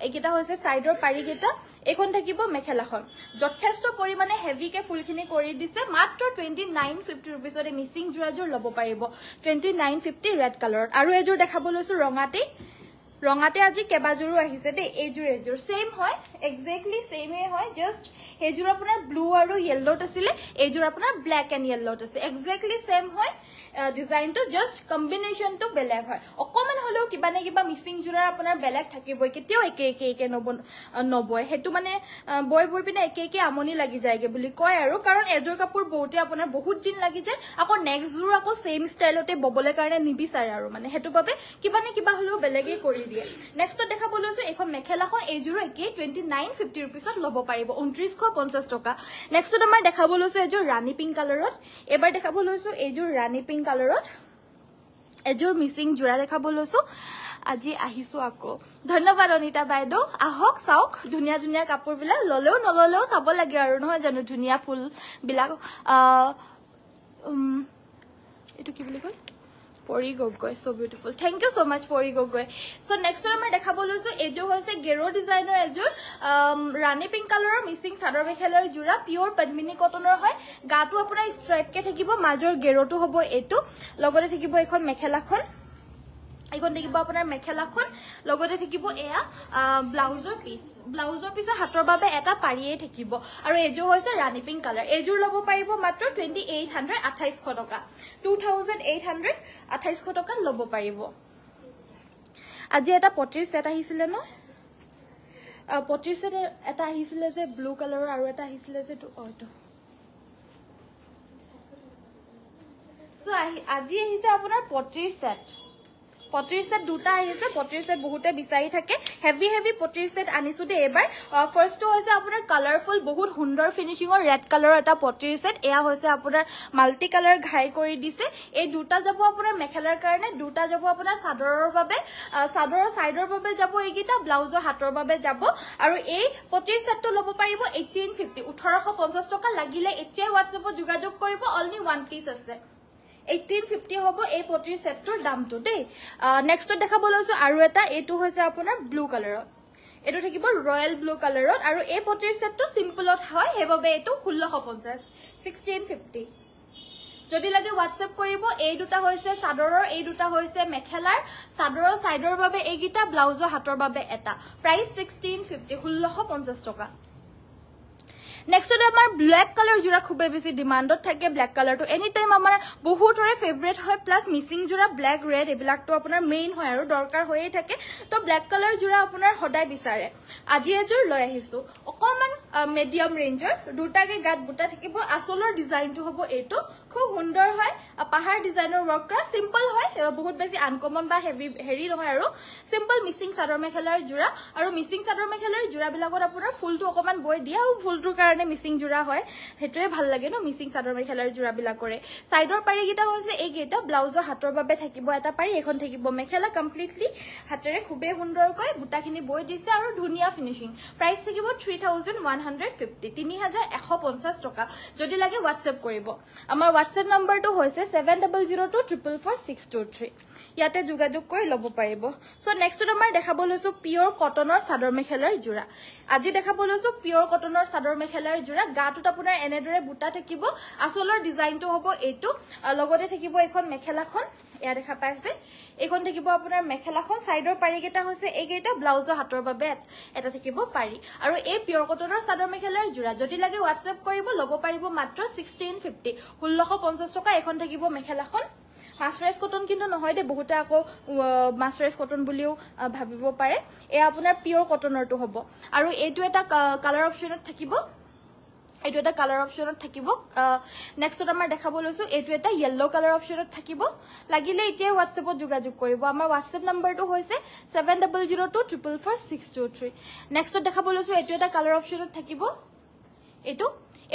Speaker 1: এইকেইটা হৈছে চাইডৰ পাৰিকেইটা এইখন থাকিব মেখেলাখন যথেষ্ট পৰিমাণে হেভিকে ফুলখিনি কৰি দিছে মাত্ৰ টুৱেণ্টি নাইন ফিফটি ৰুপিজত এই মিচিং যোৰাযোৰ ল'ব পাৰিব টুৱেণ্টি নাইন ফিফটি ৰেড কালাৰত আৰু এযোৰ দেখাব লৈছো ৰঙাতে ৰঙাতে আজি কেইবাযোৰো আহিছে দেই এইযোৰ এইযোৰ চেম হয় একজেক্টলি চেমেই হয় জাষ্ট সেইযোৰ আপোনাৰ ব্লু আৰু য়েল্ল'ত আছিলে এইযোৰ আপোনাৰ ব্লেক এণ্ড য়েল্ল'ত আছে একজেক্টলি চেম হয় ডিজাইনটো জাষ্ট কম্বিনেশ্যনটো বেলেগ হয় অকণমান হলেও কিবা নে কিবা মিচিং যোৰাৰ আপোনাৰ বেলেগ থাকিবই কেতিয়াও একে একে একে নব নবয় সেইটো মানে বৈ বৈ পিনে একে একে আমনি লাগি যায়গে বুলি কয় আৰু কাৰণ এযোৰ কাপোৰ বহুতে আপোনাৰ বহুত দিন লাগি যায় আকৌ নেক্সট যোৰ আকৌ চেম ষ্টাইলতে ববলে কাৰণে নিবিচাৰে আৰু মানে সেইটো বাবে কিবা নে কিবা হলেও বেলেগেই কৰি দিয়ে নেক্সটত দেখাব লৈছো এইখন মেখেলাখন এইযোৰো একেই টুৱেণ্টি নাইন ফিফটি ৰুপিছত ল'ব পাৰিব ঊনত্ৰিছশ পঞ্চাছ টকা নেক্সটত আমাৰ দেখাব লৈছো এইযোৰ ৰাণী পিংক কালাৰত এবাৰ দেখাব লৈছো এইযোৰ ৰাণী পিংক কালাৰত এযোৰ মিচিং যোৰা দেখাব বলছো আজি আহিছো আকৌ ধন্যবাদ অনিতা বাইদেউ আহক চাওক ধুনীয়া ধুনীয়া কাপোৰ বিলাক ললেও নললেও চাব লাগে আৰু নহয় জানো ধুনীয়া ফুল বিলাক এইটো কি বুলি কয় Pori Gogoi so' beautiful thank you so' much Pori Gogoi চ' নেক্সটত আমাৰ দেখাব লৈছো এইযোৰ হৈছে গেৰ' ডিজাইনৰ এযোৰ ৰাণী পিংক কালাৰৰ মিচিং চাদৰ মেখেলাৰ যোৰা পিয়ৰ পদ্মিনী কটনৰ হয় গাটো আপোনাৰ ষ্ট্ৰেটকৈ থাকিব মাজৰ গেৰ'টো হ'ব এইটো লগতে থাকিব এইখন মেখেলাখন এইখন থাকিব আপোনাৰ মেখেলাখন লগতে থাকিব এয়া ব্লাউজৰ পিচ ব্লাউজৰ পিছত হাতৰ বাবে এটা পাৰিয়ে থাকিব আৰু এইযোৰ হৈছে ৰাণী পিংক কালাৰ এইযোৰ ল'ব পাৰিব মাত্ৰ টুৱেণ্টি এইট হাণ্ড্ৰেড আঠাইছশ টকা টু থাউজেণ্ড এইট হাণ্ড্ৰেড আঠাইছশ টকা ল'ব পাৰিব আজি এটা পঁয়ত্ৰিছ ছেট আহিছিলে ন পঁয়ত্ৰিছ ছেট এটা আহিছিলে যে ব্লু কালাৰৰ আৰু এটা আহিছিলে যে আজি আহিছে আপোনাৰ পঁয়ত্ৰিছ ছেট পটিৰ ছেট দুটা আহিছে পটিৰ ছেট বহুতে বিচাৰি থাকে হেভি হেভি পটৰী ছেট আনিছোঁ দেই এইবাৰ ফাৰ্ষ্টটো হৈছে আপোনাৰ কালাৰফুল বহুত সুন্দৰ ফিনিচিঙৰ ৰেড কালাৰৰ এটা পটিৰ ছেট এয়া হৈছে আপোনাৰ মাল্টি কালাৰ ঘাই কৰি দিছে এই দুটা যাব আপোনাৰ মেখেলাৰ কাৰণে দুটা যাব আপোনাৰ চাদৰৰ বাবে চাদৰৰ ছাইডৰ বাবে যাব এইকেইটা ব্লাউজৰ হাতৰ বাবে যাব আৰু এই পটিৰ ছেটটো ল'ব পাৰিব এইটিন ফিফটি ওঠৰশ পঞ্চাছ টকা লাগিলে এতিয়াই হোৱাটছএপত যোগাযোগ কৰিব অনলি ওৱান পিছ আছে এইটিন ফিফটি হ'ব এই পটিৰ ছেটটোৰ দামটো দেই নেক্সটত দেখাব লৈছোঁ আৰু এটা এইটো হৈছে আপোনাৰ ব্লু কালাৰত এইটো থাকিব ৰয়েল ব্লু কালাৰত আৰু এই পটিৰ ছেটটো চিম্পলত হয় সেইবাবে এইটো ষোল্লশ পঞ্চাছ ছিক্সটিন ফিফটি যদি লাগে হোৱাটছএপ কৰিব এই দুটা হৈছে চাদৰৰ এই দুটা হৈছে মেখেলাৰ চাদৰৰ ছাইডৰ বাবে এইকেইটা ব্লাউজৰ হাতৰ বাবে এটা প্ৰাইচ ছিক্সটিন ফিফটি ষোল্লশ পঞ্চাছ টকা নেক্সট আমাৰ ব্লেক কালাৰ যোৰা খুবেই বেছি ডিমাণ্ডত থাকে ব্লেক কালাৰটো এনি টাইম আমাৰ বহুতৰে ফেভৰেট হয় প্লাছ মিচিং যোৰা ব্লেক ৰেড এইবিলাকটো আপোনাৰ মেইন হয় আৰু দৰকাৰ হৈয়ে থাকে তো ব্লেক কালাৰ যোৰা আপোনাৰ সদায় বিচাৰে আজি এযোৰ লৈ আহিছো অকণমান মেডিয়াম ৰেঞ্জৰ দুটাকে গাত বুটা থাকিব আচলৰ ডিজাইনটো হ'ব এইটো খুব সুন্দৰ হয় পাহাৰ ডিজাইনৰ ৱৰ্ক কৰা চিম্পল হয় বহুত বেছি আনকমন বা হেভি হেৰি নহয় আৰু চিম্পল মিচিং চাদৰ মেখেলাৰ যোৰা আৰু মিচিং চাদৰ মেখেলাৰ যোৰাবিলাকত আপোনাৰ ফুলটো অকণমান বৈ দিয়ে আৰু ফুলটোৰ কাৰণে মিচিং যোৰা হয় সেইটোৱে ভাল লাগে ন মিচিং চাদৰ মেখেলাৰ যোৰাবিলাকৰে ছাইডৰ পাৰিকেইটা হৈছে এইকেইটা ব্লাউজৰ হাতৰ বাবে থাকিব এটা পাৰি এখন থাকিব মেখেলা কমপ্লিটলি হাতেৰে খুবেই সুন্দৰকৈ বুটাখিনি বৈ দিছে আৰু ধুনীয়া ফিনিচিং প্ৰাইচ হাণ্ড্ৰেড ফিফটি তিনি হাজাৰ এশ পঞ্চাছ টকা যদি লাগে হোৱাটছএপ কৰিব আমাৰ হোৱাটছএপ নম্বৰটো হৈছে seven double zero' two triple four six two three ইয়াতে যোগাযোগ কৰি ল'ব পাৰিব চ' নেক্সটত আমাৰ দেখাব লৈছোঁ পিয়ৰ কটনৰ চাদৰ মেখেলাৰ যোৰা আজি দেখাব লৈছোঁ পিয়ৰ কটনৰ চাদৰ মেখেলাৰ যোৰা গাটোত আপোনাৰ এনেদৰে বুটা থাকিব আচলৰ ডিজাইনটো হ'ব এইটো লগতে থাকিব এইখন মেখেলাখন এয়া দেখা পাই আছে এইখন থাকিব আপোনাৰ মেখেলাখন চাইডৰ পাৰিকেইটা হৈছে এইকেইটা ব্লাউজৰ হাতৰ বাবে এটা থাকিব পাৰি আৰু এই পিয়ৰ কটনৰ চাদৰ মেখেলাৰ যোৰা যদি লাগে হোৱাটছএপ কৰিব ল'ব পাৰিব মাত্ৰ ছিক্সটিন ফিফটি ষোল্লশ পঞ্চাছ টকা এখন থাকিব মেখেলাখন মাছৰাইজ কটন কিন্তু নহয় দেই বহুতে আকৌ মাছৰাইজ কটন বুলিও ভাবিব পাৰে এয়া আপোনাৰ পিয়ৰ কটনৰটো হ'ব আৰু এইটো এটা কালাৰ অপশ্যনত থাকিব এইটো এটা কালাৰ অপশ্যনত থাকিব নেক্সটত আমাৰ দেখাব লৈছোঁ এইটো এটা য়েল্ল' কালাৰ অপশ্যনত থাকিব লাগিলে এতিয়াই হোৱাটছএপত যোগাযোগ কৰিব আমাৰ হোৱাটছএপ নম্বৰটো হৈছে seven double zero' two triple four six two three নেক্সটত দেখাব লৈছোঁ এইটো এটা কালাৰ অপশ্যনত থাকিব এইটো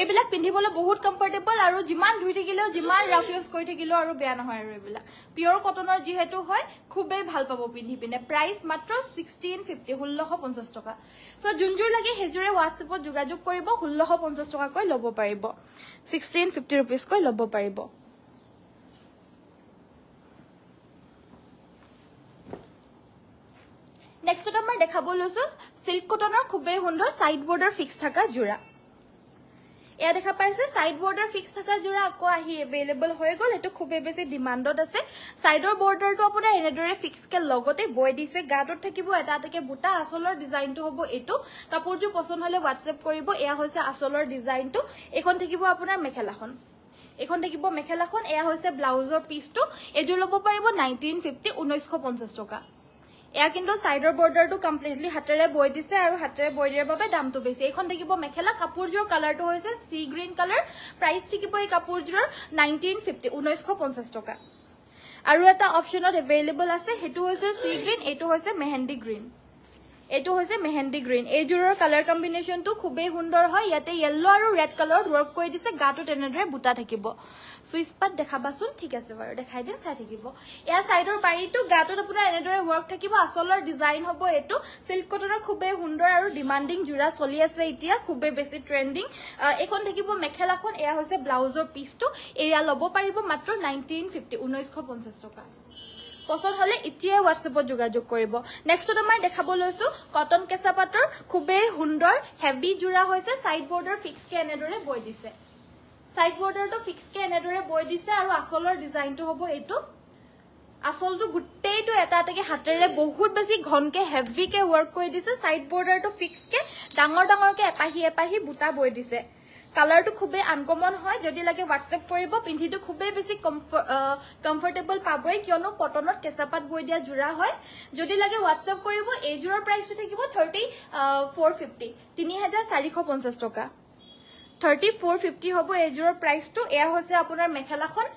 Speaker 1: এইবিলাক পিন্ধিবলৈ বহুত কমফৰ্টেবল আৰু যিমান ধুই থাকিলেও যিমান ৰাফ ইউজ কৰি থাকিলেও আৰু বেয়া নহয় আৰু এইবিলাক পিয়ৰ কটনৰ যিহেতু হয় খুবেই ভাল পাব পিন্ধি পিনে প্ৰাইচ মাত্ৰ ছিক্সটিন ফিফটি ষোল্লশ পঞ্চাছ টকা চ' যোনযোৰ লাগে সেইযোৰে হোৱাটছএপত যোগাযোগ কৰিব ষোল্লশ পঞ্চাছ টকাকৈ ল'ব পাৰিব ছিক্সটিন ফিফটি ৰুপিজকৈ ল'ব পাৰিব নেক্সটত আমাৰ দেখাব লৈছো চিল্ক কটনৰ খুবেই সুন্দৰ ছাইড বৰ্ডৰ ফিক্স থকা যোৰা এয়া দেখা পাইছে সাইড বৰ্ডাৰ ফিক্স থকা যোৰা আকৌ আহি এভেইলেবল হৈ গ'ল এইটো খুবেই বেছি ডিমাণ্ডত আছে চাইডৰ বৰ্ডাৰটো আপোনাৰ এনেদৰে ফিক্সকে লগতে বৈ দিছে গাটোত থাকিব এটা এটাকে বুটা আচলৰ ডিজাইনটো হ'ব এইটো কাপোৰযোৰ পচন্দ হ'লে হোৱাটছএপ কৰিব এয়া হৈছে আচলৰ ডিজাইনটো এইখন থাকিব আপোনাৰ মেখেলাখন এইখন থাকিব মেখেলাখন এয়া হৈছে ব্লাউজৰ পিচটো এইযোৰ ল'ব পাৰিব নাইনটিন ফিফটি ঊনৈছশ পঞ্চাছ টকা এয়া কিন্তু চাইডৰ বৰ্ডাৰটো কমপ্লিটলি হাতেৰে বৈ দিছে আৰু হাতেৰে বৈ দিয়াৰ বাবে দামটো বেছি এইখন দেখিব মেখেলা কাপোৰযোৰ কালাৰটো হৈছে চি গ্ৰীণ কালাৰ প্ৰাইচ থাকিব এই কাপোৰযোৰৰ নাইনটিন ফিফটি ঊনৈশ ঊনৈছশ টকা আৰু এটা অপশ্যনত এভেইলেবল আছে সেইটো হৈছে চি গ্ৰীণ এইটো হৈছে মেহেণ্ডি গ্ৰীণ এইটো হৈছে মেহেন্দি গ্ৰীণ এইযোৰৰ কালাৰ কম্বিনেশ্যনটো খুবেই সুন্দৰ হয় ইয়াতে য়েল্ল' আৰু ৰেড কালাৰত ৱৰ্ক কৰি দিছে গাটো তেনেদৰে বুটা থাকিব চুইচ পাত দেখাবাচোন ঠিক আছে বাৰু দেখাই দিম চাই থাকিব এয়া চাইডৰ পাৰিটো গাটোত আপোনাৰ এনেদৰে ৱৰ্ক থাকিব আচলৰ ডিজাইন হ'ব এইটো চিল্ক কটনৰ খুবেই সুন্দৰ আৰু ডিমাণ্ডিং যোৰা চলি আছে এতিয়া খুবেই বেছি ট্ৰেণ্ডিং এইখন থাকিব মেখেলাখন এয়া হৈছে ব্লাউজৰ পিচটো এয়া ল'ব পাৰিব মাত্ৰ নাইনটিন ফিফটি ঊনৈছশ পঞ্চাছ টকা পচন্দ হলে এতিয়াই হোৱাটছএপত যোগাযোগ কৰিব নেক্সটত আমাৰ দেখাব লৈছো কটন কেঁচা পাটৰ খুবেই সুন্দৰ হেভি যোৰা হৈছে চাইড বৰ্ডাৰ ফিক্সকে এনেদৰে বৈ দিছে চাইড বৰ্ডাৰটো ফিক্সকে এনেদৰে বৈ দিছে আৰু আচলৰ ডিজাইনটো হব এইটো আচলটো গোটেইটো এটা এটাকে হাতেৰে বহুত বেছি ঘনকে হেভিকে ৱৰ্ক কৰি দিছে চাইড বৰ্ডাৰটো ফিক্সকে ডাঙৰ ডাঙৰকে এপাহি এপাহি বুটা বৈ দিছে কালাৰটো খুবেই আনকমন হয় যদি লাগে হোৱাটছএপ কৰিব পিন্ধিটো খুবেই বেছি কমফৰ্টেবল পাবই কিয়নো কটনত কেঁচাপাত বৈ দিয়া যোৰা হয় যদি লাগে হোৱাটছএপ কৰিব এইযোৰৰ প্ৰাইচটো থাকিব থাৰ্টি ফ'ৰ ফিফটি তিনি হাজাৰ চাৰিশ পঞ্চাছ টকা থাৰ্টি ফ'ৰ ফিফটি হ'ব এইযোৰৰ প্ৰাইচটো এয়া হৈছে আপোনাৰ মেখেলাখন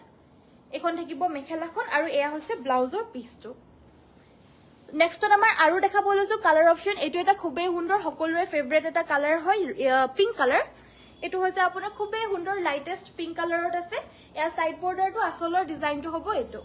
Speaker 1: এইখন থাকিব মেখেলাখন আৰু এয়া হৈছে ব্লাউজৰ পিচটো নেক্সটত আমাৰ আৰু দেখাবলৈছো কালাৰ অপশ্যন এইটো এটা খুবেই সুন্দৰ সকলোৰে ফেভৰেট এটা কালাৰ হয় এইটো হৈছে আপোনাৰ খুবেই সুন্দৰ লাইটেষ্ট পিংক কালাৰত আছে ইয়াৰ চাইড বৰ্ডাৰটো আচলৰ ডিজাইনটো হ'ব এইটো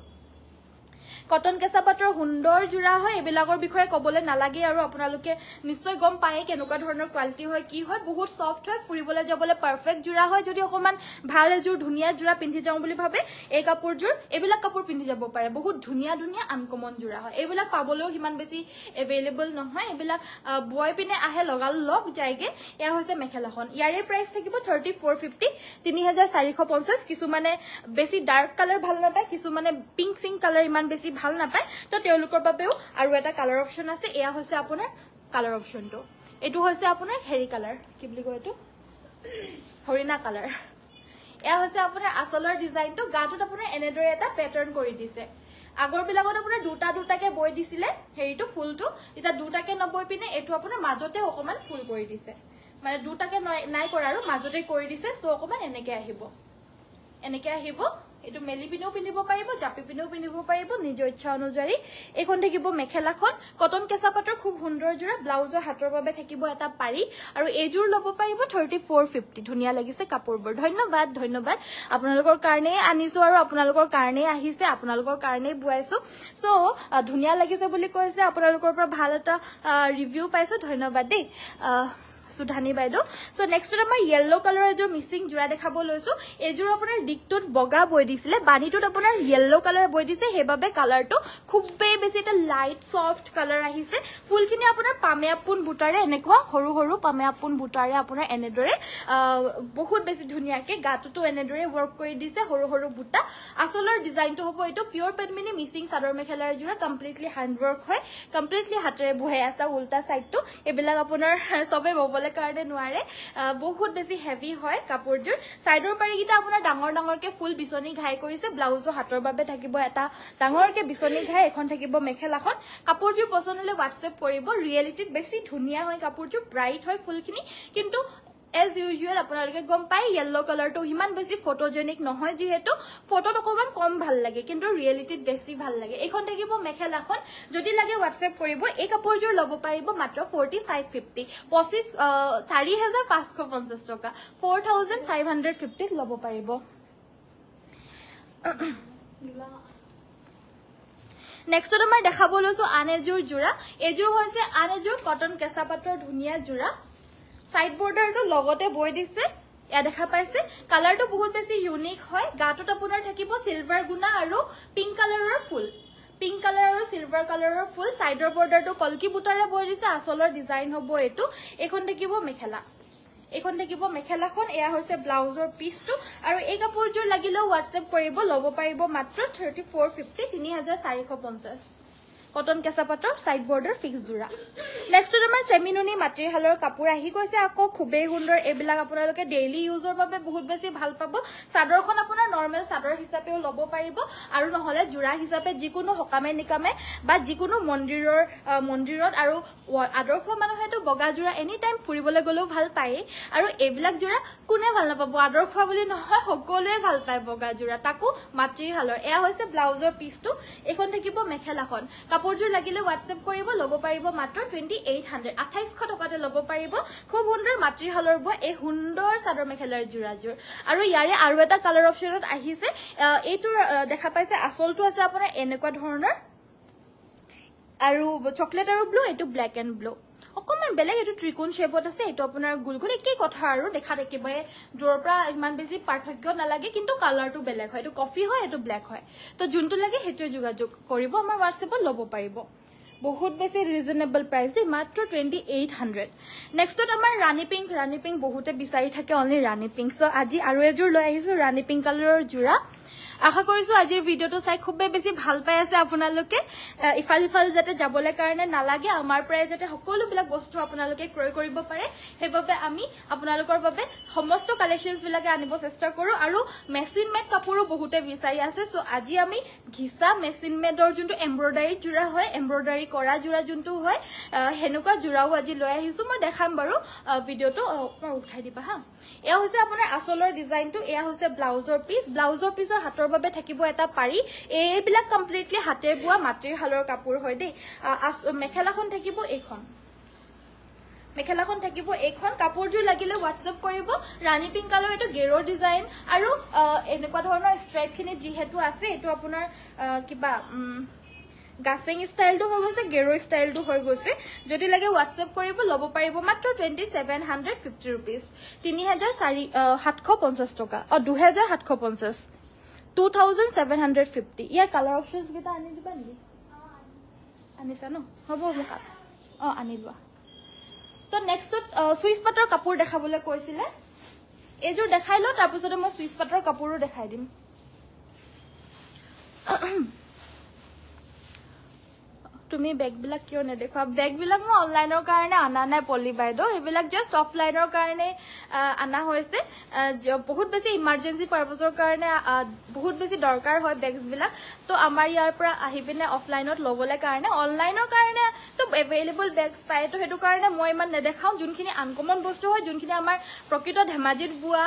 Speaker 1: কটন কেঁচা পাটৰ সুন্দৰ যোৰা হয় এইবিলাকৰ বিষয়ে কবলৈ নালাগে আৰু আপোনালোকে নিশ্চয় গম পায় কেনেকুৱা ধৰণৰ কোৱালিটি হয় কি হয় বহুত ছফ্ট হয় ফুৰিবলৈ যাবলৈ পাৰফেক্ট যোৰা হয় যদি অকণমান ভাল এযোৰ ধুনীয়া যোৰা পিন্ধি যাওঁ বুলি ভাবে এই কাপোৰযোৰ এইবিলাক কাপোৰ পিন্ধি যাব পাৰে বহুত ধুনীয়া ধুনীয়া আনকমন যোৰা হয় এইবিলাক পাবলৈও সিমান বেছি এভেইলেবল নহয় এইবিলাক বয় পিনে আহে লগাল লগ যায়গে এয়া হৈছে মেখেলাখন ইয়াৰে প্ৰাইচ থাকিব থাৰ্টি ফ'ৰ ফিফটি তিনি হাজাৰ চাৰিশ পঞ্চাছ কিছুমানে বেছি ডাৰ্ক কালাৰ ভাল নাপায় কিছুমানে পিংক চিংক কালাৰ ইমান বেছি বেছি ভাল নাপায় তো তেওঁলোকৰ বাবেও আৰু এটা কালাৰ অপশ্যন আছে এয়া হৈছে আপোনাৰ কালাৰ অপশ্যনটো এইটো হৈছে আপোনাৰ হেৰি কালাৰ কি বুলি কয় এইটো হৰিণা কালাৰ এয়া হৈছে আপোনাৰ আচলৰ ডিজাইনটো গাটোত আপোনাৰ এনেদৰে এটা পেটাৰ্ণ কৰি দিছে আগৰ বিলাকত আপোনাৰ দুটা দুটাকে বৈ দিছিলে হেৰিটো ফুলটো এতিয়া দুটাকে নবৈ পিনে এইটো আপোনাৰ মাজতে অকণমান ফুল কৰি দিছে মানে দুটাকে নাই কৰা আৰু মাজতে কৰি দিছে চ' অকণমান এনেকৈ আহিব এনেকে আহিব এইটো মেলি পিনেও পিন্ধিব পাৰিব জাপি পিনেও পিন্ধিব পাৰিব নিজৰ ইচ্ছা অনুযায়ী এইখন থাকিব মেখেলাখন কটন কেঁচা পাটৰ খুব সুন্দৰ যোৰা ব্লাউজৰ হাতৰ বাবে থাকিব এটা পাৰি আৰু এইযোৰ ল'ব পাৰিব থাৰ্টি ফ'ৰ ফিফটি ধুনীয়া লাগিছে কাপোৰবোৰ ধন্যবাদ ধন্যবাদ আপোনালোকৰ কাৰণেই আনিছোঁ আৰু আপোনালোকৰ কাৰণেই আহিছে আপোনালোকৰ কাৰণেই বোৱাইছো চ' ধুনীয়া লাগিছে বুলি কৈছে আপোনালোকৰ পৰা ভাল এটা ৰিভিউ পাইছোঁ ধন্যবাদ দেই সুধানী বাইদেউ চ' নেক্সটত আমাৰ য়েল্ল' কালাৰৰ এযোৰ মিচিং যোৰা দেখাব লৈছোঁ এইযোৰ আপোনাৰ দিগটোত বগা বৈ দিছিলে বানীটোত আপোনাৰ য়েল্ল' কালাৰ বৈ দিছে সেইবাবে কালাৰটো খুবেই বেছি এটা লাইট ছফ্ট কালাৰ আহিছে ফুলখিনি আপোনাৰ পামে আপোন বুটাৰে এনেকুৱা সৰু সৰু পামে আপোন বুটাৰে আপোনাৰ এনেদৰে বহুত বেছি ধুনীয়াকৈ গাটোতো এনেদৰে ৱৰ্ক কৰি দিছে সৰু সৰু বুটা আচলৰ ডিজাইনটো হ'ব এইটো পিয়'ৰ পেডমিনি মিচিং চাদৰ মেখেলাৰ এযোৰা কমপ্লিটলি ৱৰ্ক হয় কমপ্লিটলি হাতেৰে বহে আছে উল্টা চাইডটো এইবিলাক আপোনাৰ চবেই ব'ব ল'বলৈ কাৰণে নোৱাৰে বহুত বেছি হেভি হয় কাপোৰযোৰ চাইডৰ পাৰিকেইটা আপোনাৰ ডাঙৰ ডাঙৰকে ফুল বিচনী ঘাই কৰিছে ব্লাউজৰ হাতৰ বাবে থাকিব এটা ডাঙৰকে বিচনী ঘাই এখন থাকিব মেখেলাখন কাপোৰযোৰ পচন্দ হ'লে হোৱাটছএপ কৰিব ৰিয়েলিটিত বেছি ধুনীয়া হয় কাপোৰযোৰ ব্ৰাইট হয় ফুলখিনি কিন্তু এজ ইউজুৱেল আপোনালোকে গম পায় য়েল্ল' কালাৰটো সিমান বেছি ফটোজেনিক নহয় যিহেতু ফটোত অকণমান কম ভাল লাগে কিন্তু ৰিয়েলিটিত ভাল লাগে এইখন থাকিব মেখেলাখন যদি লাগে হোৱাটছএপ কৰিব এই কাপোৰযোৰ ল'ব পাৰিব মাত্ৰ ফৰ্টি ফাইভ ফিফটি পঁচিছ চাৰি হেজাৰ পাঁচশ পঞ্চাছ টকা ফ'ৰ থাউজেণ্ড ফাইভ হাণ্ড্ৰেড ফিফটিত ল'ব পাৰিব নেক্সটত আমাৰ দেখাব লৈছো আন এযোৰ হৈছে আন এযোৰ কটন কেঁচা পাতৰ ধুনীয়া যোৰা চাইড বৰ্ডাৰটো লগতে বৈ দিছে এয়া দেখা পাইছে কালাৰটো বহুত বেছি ইউনিক হয় গাটোত আপোনাৰ থাকিব চিলভাৰ গুণা আৰু পিংক কালাৰৰ ফুল পিংক কালাৰ আৰু চিলভাৰ কালাৰৰ ফুল চাইডৰ বৰ্ডাৰটো কলকি বুটাৰে বৈ দিছে আচলৰ ডিজাইন হ'ব এইটো এইখন থাকিব মেখেলা এইখন থাকিব মেখেলাখন এয়া হৈছে ব্লাউজৰ পিচটো আৰু এই কাপোৰযোৰ লাগিলেও হোৱাটছএপ কৰিব ল'ব পাৰিব মাত্ৰ থাৰ্টি ফ'ৰ ফিফটি তিনি হাজাৰ চাৰিশ পঞ্চাছ কটন কেঁচা পাটৰ ছাইড বৰ্ডাৰ ফিক্স যোৰা নেক্সটত আমাৰ চেমিনুনি মাটিৰশালৰ কাপোৰ আহি গৈছে আকৌ খুবেই সুন্দৰ এইবিলাক আপোনালোকে ডেইলি ইউজৰ বাবে বহুত বেছি ভাল পাব চাদৰখন আপোনাৰ নৰ্মেল চাদৰ হিচাপেও ল'ব পাৰিব আৰু নহ'লে যোৰা হিচাপে যিকোনো সকামে নিকামে বা যিকোনো মন্দিৰৰ মন্দিৰত আৰু আদৰ্শ মানুহেতো বগা যোৰা এনি টাইম ফুৰিবলৈ গ'লেও ভাল পায়েই আৰু এইবিলাক যোৰা কোনে ভাল নাপাব আদৰ্শ বুলি নহয় সকলোৱে ভাল পায় বগা যোৰা তাকো মাটিৰশালৰ এয়া হৈছে ব্লাউজৰ পিচটো এইখন থাকিব মেখেলাখন কাপোৰ কাপোৰযোৰ লাগিলে হোৱাটছএপ কৰিব ল'ব পাৰিব মাত্ৰ টুৱেণ্টি এইট হাণ্ড্ৰেড আঠাইছশ টকাতে ল'ব পাৰিব খুব সুন্দৰ মাতৃহালৰ বোৱা এই সুন্দৰ চাদৰ মেখেলাৰ যোৰাযোৰ আৰু ইয়াৰে আৰু এটা কালাৰ অপশ্যনত আহিছে এইটোৰ দেখা পাইছে আচলটো আছে আপোনাৰ এনেকুৱা ধৰণৰ আৰু চকলেট আৰু ব্লু এইটো ব্লেক এণ্ড ব্লু অকণমান বেলেগ এইটো ত্ৰিকোণ শ্বেপত আছে এইটো আপোনাৰ গোল গোল একেই কথা আৰু দেখাত একেবাৰে দূৰৰ পৰা ইমান বেছি পাৰ্থক্য নালাগে কিন্তু কালাৰটো বেলেগ হয় এইটো কফি হয় এইটো ব্লেক হয় তো যোনটো লাগে সেইটোৱে যোগাযোগ কৰিব আমাৰ হোৱাটছএপত ল'ব পাৰিব বহুত বেছি ৰিজনেবল প্ৰাইচ দেই মাত্ৰ টুৱেণ্টি এইট হাণ্ড্ৰেড নেক্সটত আমাৰ ৰাণী পিংক ৰাণী পিংক বহুতে বিচাৰি থাকে অনলি ৰাণী পিংক চ' আজি আৰু এযোৰ লৈ আহিছো ৰাণী পিংক কালাৰৰ যোৰা আশা কৰিছো আজিৰ ভিডিঅটো চাই খুবেই বেছি ভাল পাই আছে আপোনালোকে ইফাল সিফাল যাতে যাবলৈ কাৰণে নালাগে আমাৰ পৰাই যাতে সকলোবিলাক বস্তু আপোনালোকে ক্ৰয় কৰিব পাৰে সেইবাবে আমি আপোনালোকৰ বাবে সমস্ত কালেকশ্যনবিলাকে আনিব চেষ্টা কৰোঁ আৰু মেচিন মেড কাপোৰো বহুতে বিচাৰি আছে চ' আজি আমি ঘিচা মেচিন মেডৰ যোনটো এম্ব্ৰইডাৰী যোৰা হয় এম্ব্ৰইডাৰী কৰা যোৰা যোনটো হয় সেনেকুৱা যোৰাও আজি লৈ আহিছো মই দেখাম বাৰু ভিডিঅ'টো উঠাই দিবা হা এয়া হৈছে আপোনাৰ আচলৰ ডিজাইনটো এয়া হৈছে ব্লাউজৰ পিচ ব্লাউজৰ পিচৰ হাতৰ কাপোৰৰ বাবে থাকিব এটা পাৰি এইবিলাক কমপ্লিটলি হাতে বোৱা মাটিৰ হালৰ কাপোৰ হয় দেই মেখেলাখন থাকিব এইখন মেখেলাখন থাকিব এইখন কাপোৰযোৰ লাগিলে হোৱাটছএপ কৰিব ৰাণী পিংক কালাৰ এইটো গেৰৰ ডিজাইন আৰু এনেকুৱা ধৰণৰ ষ্ট্ৰাইপখিনি যিহেতু আছে এইটো আপোনাৰ কিবা গাছিং ষ্টাইলটো হৈ গৈছে গেৰ ষ্টাইলটো হৈ গৈছে যদি লাগে হোৱাটছএপ কৰিব ল'ব পাৰিব মাত্ৰ twenty seven hundred fifty rupees তিনি হাজাৰ চাৰি সাতশ পঞ্চাছ টকা অঁ দুহেজাৰ সাতশ পঞ্চাছ 2750 ইয়াৰ কালাৰ অপশ্যনছ কেইটা আনি দিবা নেকি আনিছা ন হ'ব মোক অঁ আনি লোৱা তো নেক্সটত চুইচ পাটৰ কাপোৰ দেখাবলৈ কৈছিলে এইযোৰ দেখাই লওঁ তাৰপিছতে মই চুইচ পাটৰ কাপোৰো দেখাই দিম তুমি বেগবিলাক কিয় নেদেখুৱা বেগবিলাক মই অনলাইনৰ কাৰণে অনা নাই পলি বাইদেউ এইবিলাক জাষ্ট অফলাইনৰ কাৰণে অনা হৈছে বহুত বেছি ইমাৰ্জেঞ্চি পাৰপজৰ কাৰণে বহুত বেছি দৰকাৰ হয় বেগছবিলাক তো আমাৰ ইয়াৰ পৰা আহি পিনে অফলাইনত ল'বলৈ কাৰণে অনলাইনৰ কাৰণে তো এভেইলেবল বেগছ পায় তো সেইটো কাৰণে মই ইমান নেদেখাওঁ যোনখিনি আনকমন বস্তু হয় যোনখিনি আমাৰ প্ৰকৃত ধেমাজিত বোৱা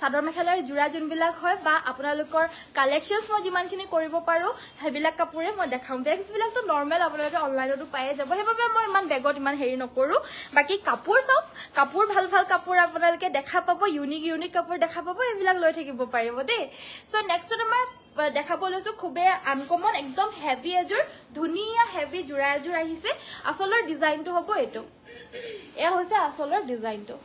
Speaker 1: চাদৰ মেখেলাৰ যোৰা যোনবিলাক হয় বা আপোনালোকৰ কালেকশ্যনছ মই যিমানখিনি কৰিব পাৰোঁ সেইবিলাক কাপোৰে মই দেখাওঁ বেগছবিলাকতো নৰ্মেল নৰ্মেল আপোনালোকে অনলাইনতো পায়ে যাব সেইবাবে মই ইমান বেগত ইমান হেৰি নকৰোঁ বাকী কাপোৰ চাওক কাপোৰ ভাল ভাল কাপোৰ আপোনালোকে দেখা পাব ইউনিক ইউনিক কাপোৰ দেখা পাব এইবিলাক লৈ থাকিব পাৰিব দেই চ' নেক্সটত আমাৰ দেখাব লৈছো খুবেই আনকমন একদম হেভি এযোৰ ধুনীয়া হেভি যোৰা এযোৰ আহিছে আচলৰ ডিজাইনটো হ'ব এইটো এয়া হৈছে আচলৰ ডিজাইনটো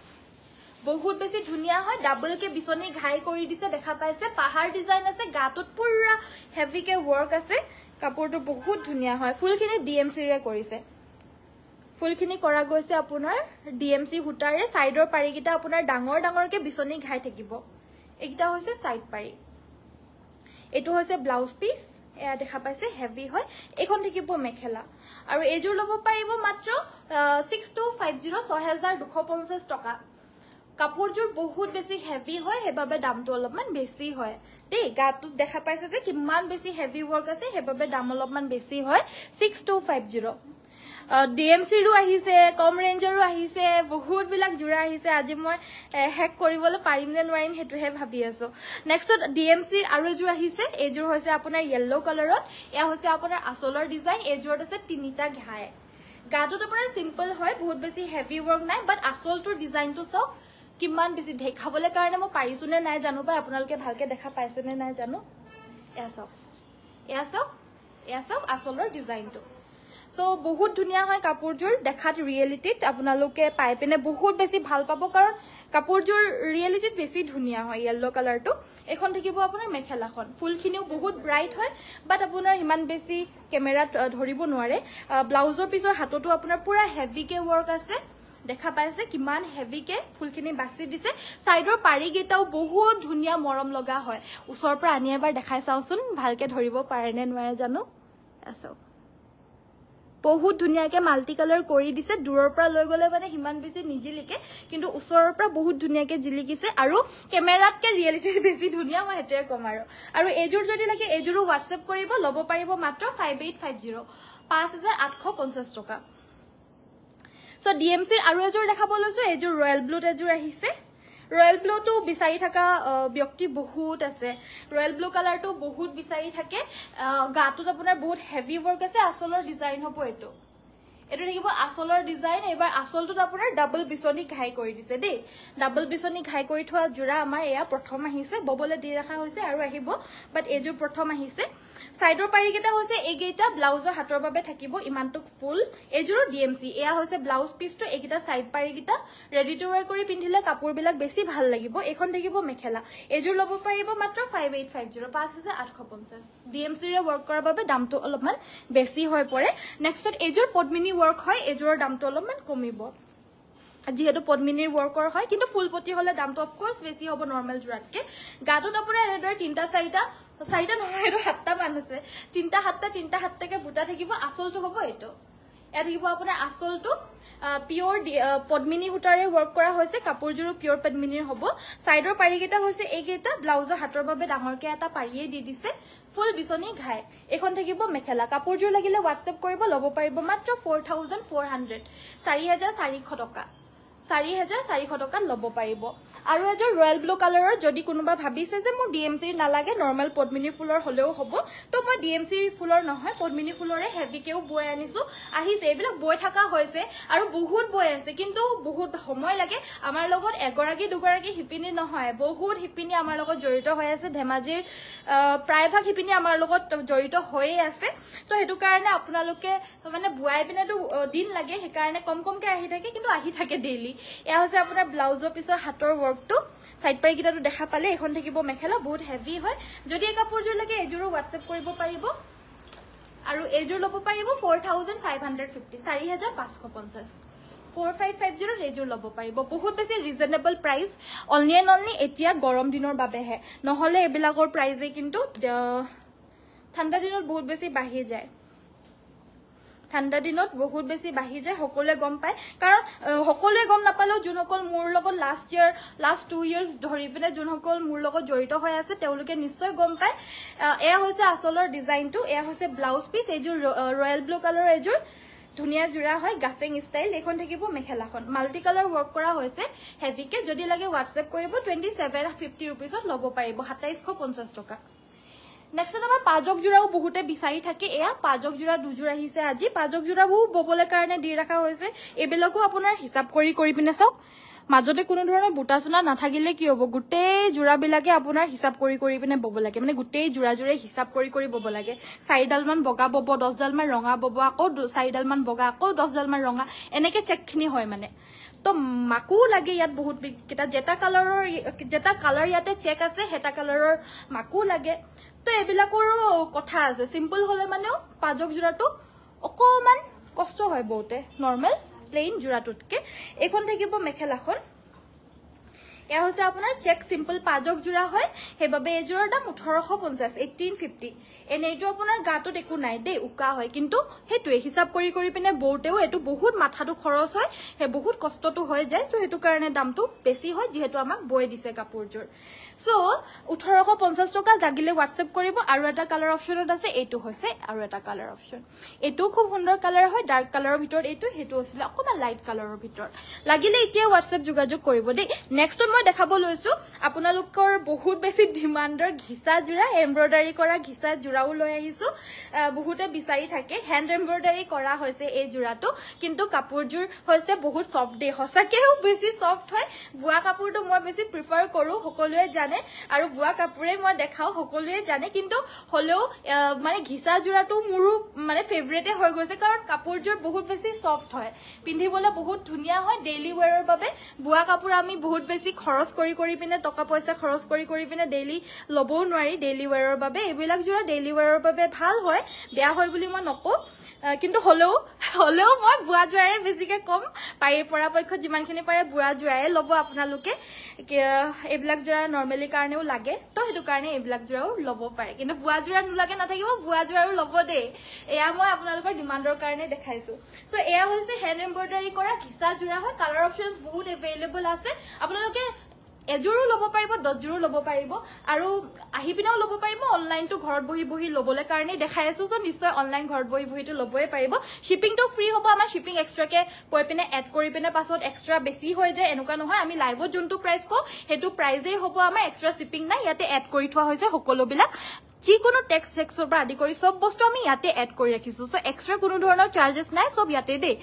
Speaker 1: বহুত বেছি ধুনীয়া হয় ডাবলকে বিচনী ঘাই কৰি দিছে দেখা পাইছে পাহাৰ ডিজাইন আছে গাটোত পুৰা হেভিকে ৱৰ্ক আছে কাপোৰটো বহুত ধুনীয়া হয় ফুলখিনি ডি এম চিৰে কৰিছে ফুলখিনি কৰা গৈছে আপোনাৰ ডি এম চি সূতাৰে চাইডৰ পাৰিকেইটা আপোনাৰ ডাঙৰ ডাঙৰকে বিচনী ঘাই থাকিব এইকেইটা হৈছে চাইড পাৰি এইটো হৈছে ব্লাউজ পিচ এয়া দেখা পাইছে হেভি হয় এইখন থাকিব মেখেলা আৰু এইযোৰ ল'ব পাৰিব মাত্ৰ ছিক্স টু ফাইভ জিৰ' ছহেজাৰ দুশ পঞ্চাছ টকা কাপোৰযোৰ বহুত বেছি হেভি হয় সেইবাবে দামটো অলপমান বেছি হয় দেই গাটোত দেখা পাইছা যে কিমান বেছি হেভি ৱৰ্ক আছে সেইবাবে দাম অলপমান বেছি হয় six two five zero' D M চিৰো আহিছে কম ৰেঞ্জৰো আহিছে বহুতবিলাক যোৰা আহিছে আজি মই হেক কৰিবলৈ পাৰিম নে নোৱাৰিম সেইটোহে ভাবি আছো নেক্সটত ডি এম চিৰ আৰু এযোৰ আহিছে এইযোৰ হৈছে আপোনাৰ য়েল্ল' কালাৰত এয়া হৈছে আপোনাৰ আচলৰ ডিজাইন এইযোৰত আছে তিনিটা ঘাই গাটোত আপোনাৰ চিম্পল হয় বহুত বেছি হেভি ৱৰ্ক নাই বাট আচলটোৰ ডিজাইনটো চাওক কিমান বেছি দেখাবলৈ কাৰণে মই নে নাই জানো বা আপোনালোকে ভালকৈ দেখা পাইছেনে নাই জানো এয়া চাওক এয়া চাওক এয়া চাওক আচলৰ ডিজাইনটো চ' বহুত ধুনীয়া হয় কাপোৰযোৰ দেখাত ৰিয়েলিটিত আপোনালোকে পাই পিনে বহুত বেছি ভাল পাব কাৰণ কাপোৰযোৰ ৰিয়েলিটিত বেছি ধুনীয়া হয় য়েল্ল' কালাৰটো এইখন থাকিব আপোনাৰ মেখেলাখন ফুলখিনিও বহুত ব্ৰাইট হয় বাট আপোনাৰ ইমান বেছি কেমেৰাত ধৰিব নোৱাৰে ব্লাউজৰ পিছৰ হাততো আপোনাৰ পুৰা হেভিকে ৱৰ্ক আছে দেখা পাই আছে কিমান হেভিকে ফুলখিনি বাছি দিছে চাইডৰ পাৰি কেইটাও বহুত ধুনীয়া মৰম লগা হয় ওচৰৰ পৰা আনি এবাৰ দেখাই চাওঁচোন ভালকে ধৰিব পাৰে নে নোৱাৰে জানো চাওক বহুত ধুনীয়াকে মাল্টি কালাৰ কৰি দিছে দূৰৰ পৰা লৈ গলে মানে সিমান বেছি নিজিলিকে কিন্তু ওচৰৰ পৰা বহুত ধুনীয়াকে জিলিকিছে আৰু কেমেৰাতকে ৰিয়েলিটি বেছি ধুনীয়া মই সেইটোৱে কম আৰু আৰু এইযোৰ যদি লাগে এইযোৰো হোৱাটছএপ কৰিব ল'ব পাৰিব মাত্ৰ ফাইভ এইট ফাইভ জিৰ' পাঁচ হাজাৰ আঠশ পঞ্চাছ টকা সো ডিএমসির আর এজোর দেখাব এজোর রয়্যাল ব্লুত এজোর আছে রয়্যাল ব্লুটো বিচারি থাকা ব্যক্তি বহুত আছে রয়্যাল ব্লু কালারটা বহুত বিচারি থাকে গাটো আপনার বহুত হেভি ওয়ার্ক আছে আসল ডিজাইন হব এটা এইটো থাকিব আচলৰ ডিজাইন এইবাৰ আচলটোত আপোনাৰ ডাবল বিচনি ঘাই কৰি দিছে দেই ডাবল বিচনি ঘাই কৰি থোৱা যোৰা আমাৰ এয়া প্ৰথম আহিছে ববলৈ দি ৰখা হৈছে আৰু আহিব বাট এইযোৰ প্ৰথম আহিছে ছাইডৰ পাৰিকেইটা হৈছে এইকেইটা ব্লাউজৰ হাতৰ বাবে থাকিব ইমানটোক ফুল এইযোৰো ডি এম চি এয়া হৈছে ব্লাউজ পিচটো এইকেইটা ছাইড পাৰিকেইটা ৰেডি টু ৱেৰ কৰি পিন্ধিলে কাপোৰবিলাক বেছি ভাল লাগিব এইখন থাকিব মেখেলা এইযোৰ ল'ব পাৰিব মাত্ৰ ফাইভ এইট ফাইভ জিৰ' পাঁচ হাজাৰ আঠশ পঞ্চাছ ডি এম চিৰে ৱৰ্ক কৰাৰ বাবে দামটো অলপমান বেছি হৈ পৰে নেক্সটত এইযোৰ পদ্মিনী ৱৰ্ক হয় এইযোৰৰ দামটো অলপমান কমিব যিহেতু পদ্মিনীৰ ৱৰ্কৰ হয় কিন্তু ফুলপতি হ'লে দামটো অফকৰ্চ বেছি হ'ব নৰ্মেল যোৰাতকৈ গাটোত আপোনাৰ এনেদৰে তিনিটা চাৰিটা চাৰিটা নহয় এইটো সাতটামান আছে তিনিটা সাতটা তিনিটা সাতটাকৈ বুটা থাকিব আচলটো হ'ব এইটো ইয়াত থাকিব আপোনাৰ আচলটো পিয়ৰ পদ্মিনী সূতাৰে ৱৰ্ক কৰা হৈছে কাপোৰযোৰো পিয়ৰ পদ্মিনীৰ হ'ব ছাইডৰ পাৰিকেইটা হৈছে এইকেইটা ব্লাউজৰ হাতৰ বাবে ডাঙৰকৈ এটা পাৰিয়েই দি দিছে ফুল বিচনী ঘাই এখন থাকিব মেখেলা কাপোৰযোৰ লাগিলে হোৱাটছএপ কৰিব ল'ব পাৰিব মাত্ৰ ফ'ৰ থাউজেণ্ড ফ'ৰ হাণ্ড্ৰেড চাৰি হাজাৰ চাৰিশ টকা চাৰি হেজাৰ চাৰিশ টকাত ল'ব পাৰিব আৰু এযোৰ ৰয়েল ব্লু কালাৰৰ যদি কোনোবা ভাবিছে যে মোৰ ডি এম চি নালাগে নৰ্মেল পদ্মিনী ফুলৰ হ'লেও হ'ব তো মই ডি এম চি ফুলৰ নহয় পদ্মিনী ফুলৰে হেভিকেও বৈ আনিছোঁ আহিছে এইবিলাক বৈ থকা হৈছে আৰু বহুত বৈ আছে কিন্তু বহুত সময় লাগে আমাৰ লগত এগৰাকী দুগৰাকী শিপিনী নহয় বহুত শিপিনী আমাৰ লগত জড়িত হৈ আছে ধেমাজিৰ প্ৰায়ভাগ শিপিনী আমাৰ লগত জড়িত হৈয়ে আছে তো সেইটো কাৰণে আপোনালোকে মানে বোৱাই পিনেতো দিন লাগে সেইকাৰণে কম কমকৈ আহি থাকে কিন্তু আহি থাকে ডেইলি এয়া আপোনাৰ ব্লাউজৰ পিছৰ হাতৰ ৱৰ্কটো চাইড পাৰিকেইটাটো দেখা পালে এইখন থাকিব মেখেলা বহুত হেভি হয় যদি এই কাপোৰযোৰ লাগে এইযোৰো হোৱাটছএপ কৰিব পাৰিব আৰু এইযোৰ ল'ব পাৰিব four thousand five hundred fifty চাৰি হাজাৰ পাঁচশ পঞ্চাছ ফ'ৰ ফাইভ ফাইভ জিৰ' ৰেজোৰ ল'ব পাৰিব বহুত বেছি reasonable price only and only এতিয়া গৰম দিনৰ বাবেহে নহ'লে এইবিলাকৰ প্ৰাইজে কিন্তু ঠাণ্ডা দিনত বহুত বেছি বাঢ়ি যায় ঠাণ্ডা দিনত বহুত বেছি বাঢ়ি যায় সকলোৱে গম পায় কাৰণ সকলোৱে গম নাপালেও যোনসকল মোৰ লগত last year last two years ধৰি পিনে যোনসকল মোৰ লগত জড়িত হৈ আছে তেওঁলোকে নিশ্চয় গম পায় এয়া হৈছে আচলৰ ডিজাইনটো এয়া হৈছে ব্লাউজ পিচ এইযোৰ ৰয়েল ব্লু কালাৰৰ এইযোৰ ধুনীয়া জোৰা হয় গাছেং ষ্টাইল এইখন থাকিব মেখেলাখন মাল্টি কালাৰ ৱৰ্ক কৰা হৈছে হেভিকে যদি লাগে হোৱাটছএপ কৰিব টুৱেণ্টি ছেভেন ফিফটি ৰুপিজত ল'ব পাৰিব সাতাইছশ পঞ্চাছ টকা নেক্সট আমাৰ পাজক যোৰাও বহুতে বিচাৰি থাকে এয়া পাজক যোৰা দুযোৰ আহিছে আজি পাজক যোৰাবোৰ ববলৈ কাৰণে দি ৰখা হৈছে এইবিলাকো আপোনাৰ হিচাপ কৰি কৰি পিনে চাওক মাজতে কোনো ধৰণৰ বুটা চোনা নাথাকিলে কি হ'ব গোটেই যোৰাবিলাকে আপোনাৰ হিচাপ কৰি কৰি পিনে বব লাগে মানে গোটেই যোৰা যোৰে হিচাপ কৰি কৰি বব লাগে চাৰিডালমান বগা বব দহডালমান ৰঙা বব আকৌ চাৰিডালমান বগা আকৌ দহডালমান ৰঙা এনেকে চেকখিনি হয় মানে তো মাকো লাগে ইয়াত বহুত কেইটা জেতা কালাৰৰ জেতা কালাৰ ইয়াতে চেক আছে হেতা কালাৰৰ মাকো লাগে তো এইবিলাকৰো কথা আছে চিম্পল হ'লে মানেও পাজক যোৰাটো অকণমান কষ্ট হয় বহুতে নৰ্মেল প্লেইন যোৰাটোতকৈ এইখন থাকিব মেখেলাখন এয়া আপোনাৰ চেক চিম্পল পাজক যোৰা হয় সেইবাবে এইযোৰৰ দাম ওঠৰশ পঞ্চাছ এইটিন ফিফটি এনে আপোনাৰ গাটোত একো নাই দেই উকা হয় কিন্তু সেইটোৱে হিচাপ কৰি কৰি পিনে বৌতেও এইটো বহুত মাথাটো খৰচ হয় সেই বহুত কষ্টটো হৈ যায় চ' সেইটো কাৰণে দামটো বেছি হয় যিহেতু আমাক বৈ দিছে কাপোৰযোৰ চ' ওঠৰশ পঞ্চাছ টকা লাগিলে হোৱাটছএপ কৰিব আৰু এটা কালাৰ অপশ্যনত আছে এইটো হৈছে আৰু এটা কালাৰ অপশ্যন এইটোও খুব সুন্দৰ কালাৰ হয় ডাৰ্ক কালাৰৰ ভিতৰত এইটো সেইটো আছিলে অকণমান লাইট কালাৰৰ ভিতৰত লাগিলে এতিয়া হোৱাটছএপ যোগাযোগ কৰিব দেই নেক্সট মই দেখাব লৈছো আপোনালোকৰ বহুত বেছি ডিমাণ্ডৰ ঘিচা যোৰা এম্ব্ৰইডাৰী কৰা ঘিচা যোৰাও লৈ আহিছো বহুতে বিচাৰি থাকে হেণ্ড এম্ব্ৰইডাৰী কৰা হৈছে এই যোৰাটো কিন্তু কাপোৰযোৰ হৈছে বহুত চফ্ট দেই সঁচাকেও বেছি চফ্ট হয় বোৱা কাপোৰটো মই বেছি প্ৰিফাৰ কৰোঁ সকলোৱে জানে আৰু বোৱা কাপোৰে মই দেখাওঁ সকলোৱে জানে কিন্তু হলেও মানে ঘিচা যোৰাটো মোৰো মানে ফেভৰেটে হৈ গৈছে কাৰণ কাপোৰযোৰ বহুত বেছি চফ্ট হয় পিন্ধিবলৈ বহুত ধুনীয়া হয় ডেইলি ৱেৰৰ বাবে বোৱা কাপোৰ আমি বহুত বেছি খৰচ কৰি কৰি পিনে টকা পইচা খৰচ কৰি কৰি পিনে ডেইলি ল'বও নোৱাৰি ডেইলি ৱেৰৰ বাবে এইবিলাক যোৰা ডেইলি ৱেৰৰ বাবে ভাল হয় বেয়া হয় বুলি মই নকওঁ কিন্তু হ'লেও হ'লেও মই বুঢ়া যোৰাৰে বেছিকে ক'ম পাৰি পৰাপক্ষত যিমানখিনি পাৰে বুঢ়া যোৰাৰে ল'ব আপোনালোকে এইবিলাক যোৰা নৰ্মেলিৰ কাৰণেও লাগে তো সেইটো কাৰণে এইবিলাক যোৰাও ল'ব পাৰে কিন্তু বুঢ়া যোৰা নোলাগে নাথাকিব বুঢ়া যোৰাও ল'ব দেই এয়া মই আপোনালোকৰ ডিমাণ্ডৰ কাৰণে দেখাইছো চ' এয়া হৈছে হেণ্ড এম্ব্ৰইডাৰী কৰা ঘিচা যোৰা হয় কালাৰ অপশ্যনছ বহুত এভেইলেবল আছে আপোনালোকে এযোৰো ল'ব পাৰিব দহযোৰো ল'ব পাৰিব আৰু আহি পিনেও ল'ব পাৰিব অনলাইনটো ঘৰত বহি বহি ল'বলৈ কাৰণেই দেখাই আছো যে নিশ্চয় অনলাইন ঘৰত বহি বহিটো ল'বই পাৰিব শ্বিপিংটো ফ্ৰী হ'ব আমাৰ শ্বিপিং এক্সট্ৰাকে কৈ পিনে এড কৰি পিনে পাছত এক্সট্ৰা বেছি হৈ যায় এনেকুৱা নহয় আমি লাইভত যোনটো প্ৰাইচ কওঁ সেইটো প্ৰাইজেই হ'ব আমাৰ এক্সট্ৰা শ্বিপিং নাই ইয়াতে এড কৰি থোৱা হৈছে সকলোবিলাক যিকোনো টেক্স চেক্সৰ পৰা আদি কৰি চব বস্তু আমি ইয়াতে এড কৰি ৰাখিছো চ' এক্সট্ৰা কোনো ধৰণৰ চাৰ্জেছ নাই চব ইয়াতে দেই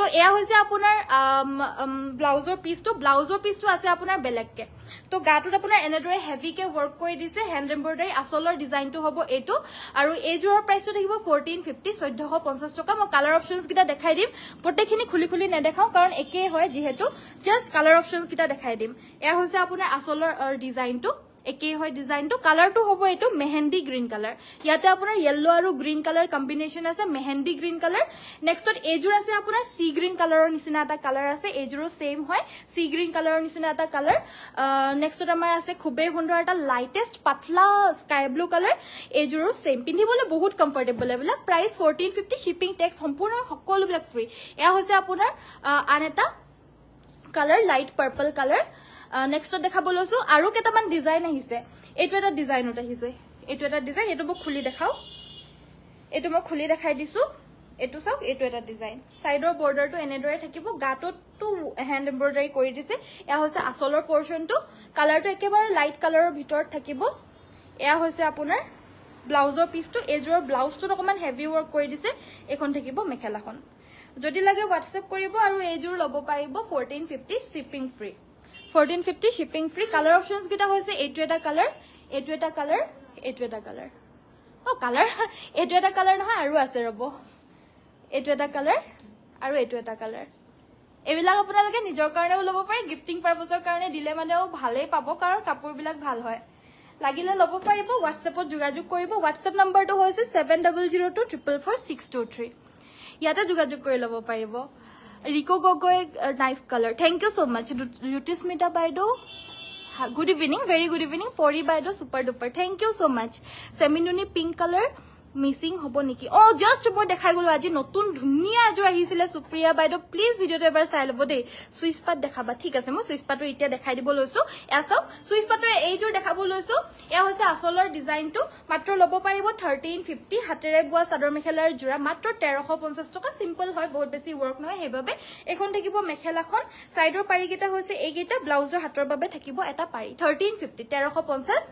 Speaker 1: তো এয়া হৈছে আপোনাৰ ব্লাউজৰ পিচটো ব্লাউজৰ পিচটো আছে আপোনাৰ বেলেগকে তো গাটোত আপোনাৰ এনেদৰে হেভিকে ৱৰ্ক কৰি দিছে হেণ্ড এম্ব্ৰইডাৰী আচলৰ ডিজাইনটো হ'ব এইটো আৰু এইযোৰৰ প্ৰাইচটো থাকিব ফৰ্টিন ফিফটি চৈধ্যশ পঞ্চাছ টকা মই কালাৰ অপশ্যনছকেইটা দেখাই দিম প্ৰত্যেকখিনি খুলি খুলি নেদেখাওঁ কাৰণ একেই হয় যিহেতু জাষ্ট কালাৰ কেইটা দেখাই দিম এয়া হৈছে আপোনাৰ আচলৰ ডিজাইনটো একেই হয় ডিজাইনটো কালাৰটো হ'ব এইটো মেহেণ্ডি গ্ৰীণ কালাৰ ইয়াতে আপোনাৰ য়েল্ল' আৰু গ্ৰীণ কালাৰ কম্বিনেশ্যন আছে মেহেণ্ডি গ্ৰীণ কালাৰ নেক্সটত এইযোৰ আছে আপোনাৰ চি গ্ৰীণ কালাৰৰ নিচিনা এটা কালাৰ আছে এইযোৰো ছেইম হয় চি গ্ৰীণ কালাৰৰ নিচিনা এটা কালাৰ নেক্সটত আমাৰ আছে খুবেই সুন্দৰ এটা লাইটেষ্ট পাতলা স্কাই ব্লু কালাৰ এইযোৰো ছেইম পিন্ধিবলৈ বহুত কমফৰ্টেবল এইবিলাক price fourteen fifty shipping tax সম্পূৰ্ণ সকলোবিলাক ফ্ৰী এয়া হৈছে আপোনাৰ আন এটা কালাৰ লাইট পাৰ্পল কালাৰ নেক্সটত দেখাব লৈছো আৰু কেইটামান ডিজাইন আহিছে এইটো এটা ডিজাইনত আহিছে এইটো এটা ডিজাইন এইটো মই খুলি দেখাও এইটো মই খুলি দেখাই দিছো এইটো চাওক এইটো এটা ডিজাইন চাইডৰ বৰ্ডাৰটো এনেদৰে থাকিব গাটোতো হেণ্ড এম্ব্ৰইডাৰী কৰি দিছে এয়া হৈছে আচলৰ পৰ্চনটো কালাৰটো একেবাৰে লাইট কালাৰৰ ভিতৰত থাকিব এয়া হৈছে আপোনাৰ ব্লাউজৰ পিচটো এইযোৰৰ ব্লাউজটোত অকণমান হেভি ৱৰ্ক কৰি দিছে এইখন থাকিব মেখেলাখন যদি লাগে হোৱাটছএপ কৰিব আৰু এইযোৰ ল'ব পাৰিব fourteen fifty shipping free fourteen fifty shipping free colour অপশ্যনছকেইটা হৈছে এইটো এটা কালাৰ এইটো এটা কালাৰ এইটো এটা কালাৰ অ' কালাৰ এইটো এটা কালাৰ নহয় আৰু আছে ৰ'ব এইটো এটা কালাৰ আৰু এইটো এটা কালাৰ এইবিলাক আপোনালোকে নিজৰ কাৰণেও ল'ব পাৰে গিফটিং পাৰ্পজৰ কাৰণে দিলে মানেও ভালেই পাব কাৰণ কাপোৰবিলাক ভাল হয় লাগিলে ল'ব পাৰিব হোৱাটছএপত যোগাযোগ কৰিব হোৱাটছএপ নম্বৰটো হৈছে ছেভেন ইয়াতে যোগাযোগ কৰি ল'ব পাৰিব Riko Gogoi nice colour thank you so' much Jyotismita বাইদেউ good evening very good evening Pori বাইদেউ super duper thank you so' much চেমিনুনি পিংক কালাৰ মিচিং হব নেকি অ জাষ্ট মই দেখাই গলো আজি নতুন ধুনীয়া এযোৰ আহিছিলে সুপ্ৰিয়া বাইদেউ প্লিজ ভিডিঅটো এবাৰ চাই লব দেই চুইচ পাত দেখাবা ঠিক আছে মই চুইচ পাতটো এতিয়া দেখাই দিব লৈছো এয়া চাওক চুইচ পাতৰ এইযোৰ দেখাব লৈছো এয়া হৈছে আচলৰ ডিজাইনটো মাত্ৰ লব পাৰিব থাৰ্টিন ফিফটি হাতেৰে বোৱা চাদৰ মেখেলাৰ যোৰা মাত্ৰ তেৰশ পঞ্চাছ টকা চিম্পল হয় বহুত বেছি ৱৰ্ক নহয় সেইবাবে এইখন থাকিব মেখেলাখন চাইডৰ পাৰিকেইটা হৈছে এইকেইটা ব্লাউজৰ হাতৰ বাবে থাকিব এটা পাৰি থাৰ্টিন ফিফটি তেৰশ পঞ্চাছ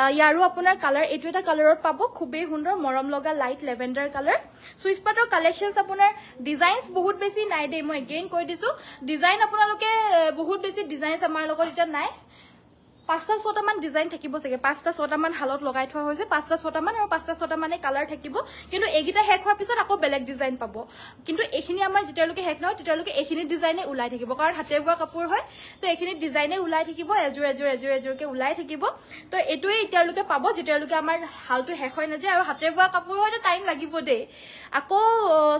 Speaker 1: ইয়াৰো আপোনাৰ কালাৰ এইটো এটা কালাৰত পাব খুবেই সুন্দৰ মৰম লগা লাইট লেভেণ্ডাৰ কালাৰ চুইচপাটৰ কালেকশ্যনছ আপোনাৰ ডিজাইনছ বহুত বেছি নাই দেই মই এগেইন কৈ দিছোঁ ডিজাইন আপোনালোকে বহুত বেছি ডিজাইনছ আমাৰ লগত এতিয়া নাই পাঁচটা ছটামান ডিজাইন থাকিব চাগে পাঁচটা ছটামান শালত লগাই থোৱা হৈছে পাঁচটা ছটামান আৰু পাঁচটা ছটামানে কালাৰ থাকিব কিন্তু এইকেইটা শেষ হোৱাৰ পিছত আকৌ বেলেগ ডিজাইন পাব কিন্তু এইখিনি আমাৰ যেতিয়ালৈকে শেষ নহয় তেতিয়ালৈকে এইখিনি ডিজাইনে ওলাই থাকিব কাৰণ হাতে বোৱা কাপোৰ হয় তো এইখিনি ডিজাইনে ওলাই থাকিব এযোৰ এযোৰ এযোৰ এযোৰকৈ ওলাই থাকিব তো এইটোৱে এতিয়ালৈকে পাব যেতিয়ালৈকে আমাৰ শালটো শেষ হৈ নাযায় আৰু হাতে বোৱা কাপোৰ হয়তো টাইম লাগিব দেই আকৌ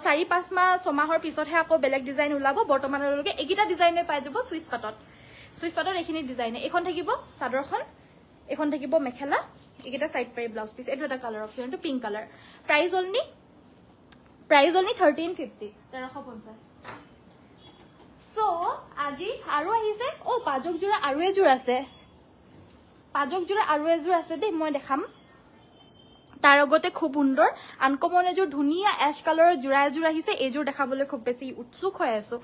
Speaker 1: চাৰি পাঁচ মাহ ছমাহৰ পিছতহে আকৌ বেলেগ ডিজাইন ওলাব বৰ্তমানলৈকে এইকেইটা ডিজাইনে পাই যাব চুইচ পাতত চুইচ পাটত এইখিনি ডিজাইনে এইখন থাকিব চাদৰখন এইখন থাকিব মেখেলা এইকেইটা চাইড পাৰি ব্লাউজ পিচ এইটো এটা কালাৰ অপশ্যন এইটো pink colour price only price only thirteen fifty তেৰশ পঞ্চাছ চ' আজি আৰু আহিছে অ' পাজকযোৰা আৰু এযোৰ আছে পাজকযোৰা আৰু এযোৰ আছে দেই মই দেখাম তাৰ আগতে খুব সুন্দৰ আনকমন এযোৰ ধুনীয়া এছ কালাৰৰ যোৰা এযোৰ আহিছে এইযোৰ দেখাবলৈ খুব বেছি উৎসুক হৈ আছো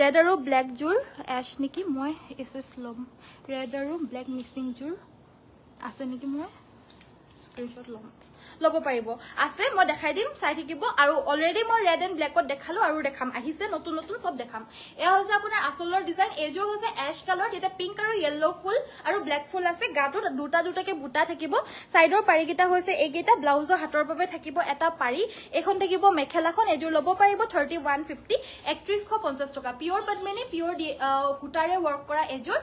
Speaker 1: ৰেড আৰু ব্লেকযোৰ এছ নেকি মই এছ এছ ল'ম ৰেড আৰু ব্লেক মিচিংযোৰ আছে নেকি মই স্ক্ৰীণশ্বট ল'ম ল'ব পাৰিব আছে মই দেখাই দিম চাই থাকিব আৰু অলৰেডি মই ৰেড এণ্ড ব্লেকত দেখালো আৰু দেখাম আহিছে নতুন নতুন চব দেখাম এয়া হৈছে আপোনাৰ আচলৰ ডিজাইন এইযোৰ হৈছে এছ কালাৰত এতিয়া পিংক আৰু য়েল্ল' ফুল আৰু ব্লেক ফুল আছে গাটোত দুটা দুটাকে বুটা থাকিব চাইডৰ পাৰিকেইটা হৈছে এইকেইটা ব্লাউজৰ হাতৰ বাবে থাকিব এটা পাৰি এইখন থাকিব মেখেলাখন এইযোৰ ল'ব পাৰিব থাৰ্টি ওৱান ফিফটি একত্ৰিছশ পঞ্চাছ টকা পিয়ৰ পদ্মিনী পিয়ৰ সূতাৰে ৱৰ্ক কৰা এইযোৰ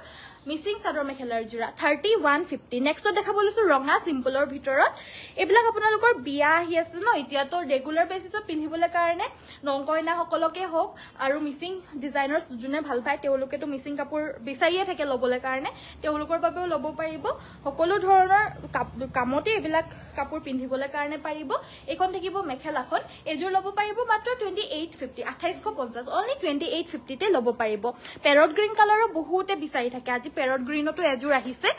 Speaker 1: মিচিং চাদৰ মেখেলাৰ যোৰা থাৰ্টি ওৱান ফিফটি নেক্সটত দেখাব লৈছো ৰঙা চিম্পলৰ ভিতৰত এইবিলাক আপোনালোকৰ বিয়া আহি আছে ন এতিয়াতো ৰেগুলাৰ বেচিছত পিন্ধিবলৈ কাৰণে নকইনাসকলকে হওক আৰু মিচিং ডিজাইনাৰ যোনে ভাল পায় তেওঁলোকেতো মিচিং কাপোৰ বিচাৰিয়ে থাকে ল'বলৈ কাৰণে তেওঁলোকৰ বাবেও ল'ব পাৰিব সকলো ধৰণৰ কামতে এইবিলাক কাপোৰ পিন্ধিবলৈ কাৰণে পাৰিব এইখন থাকিব মেখেলাখন এইযোৰ ল'ব পাৰিব মাত্ৰ টুৱেণ্টি এইট ফিফটি আঠাইছশ পঞ্চাছ অনলি টুৱেণ্টি এইট ফিফটিতে ল'ব পাৰিব পেৰট গ্ৰীণ কালাৰো বহুতে বিচাৰি থাকে আজি পেৰট গ্ৰীণতো এযোৰ আহিছে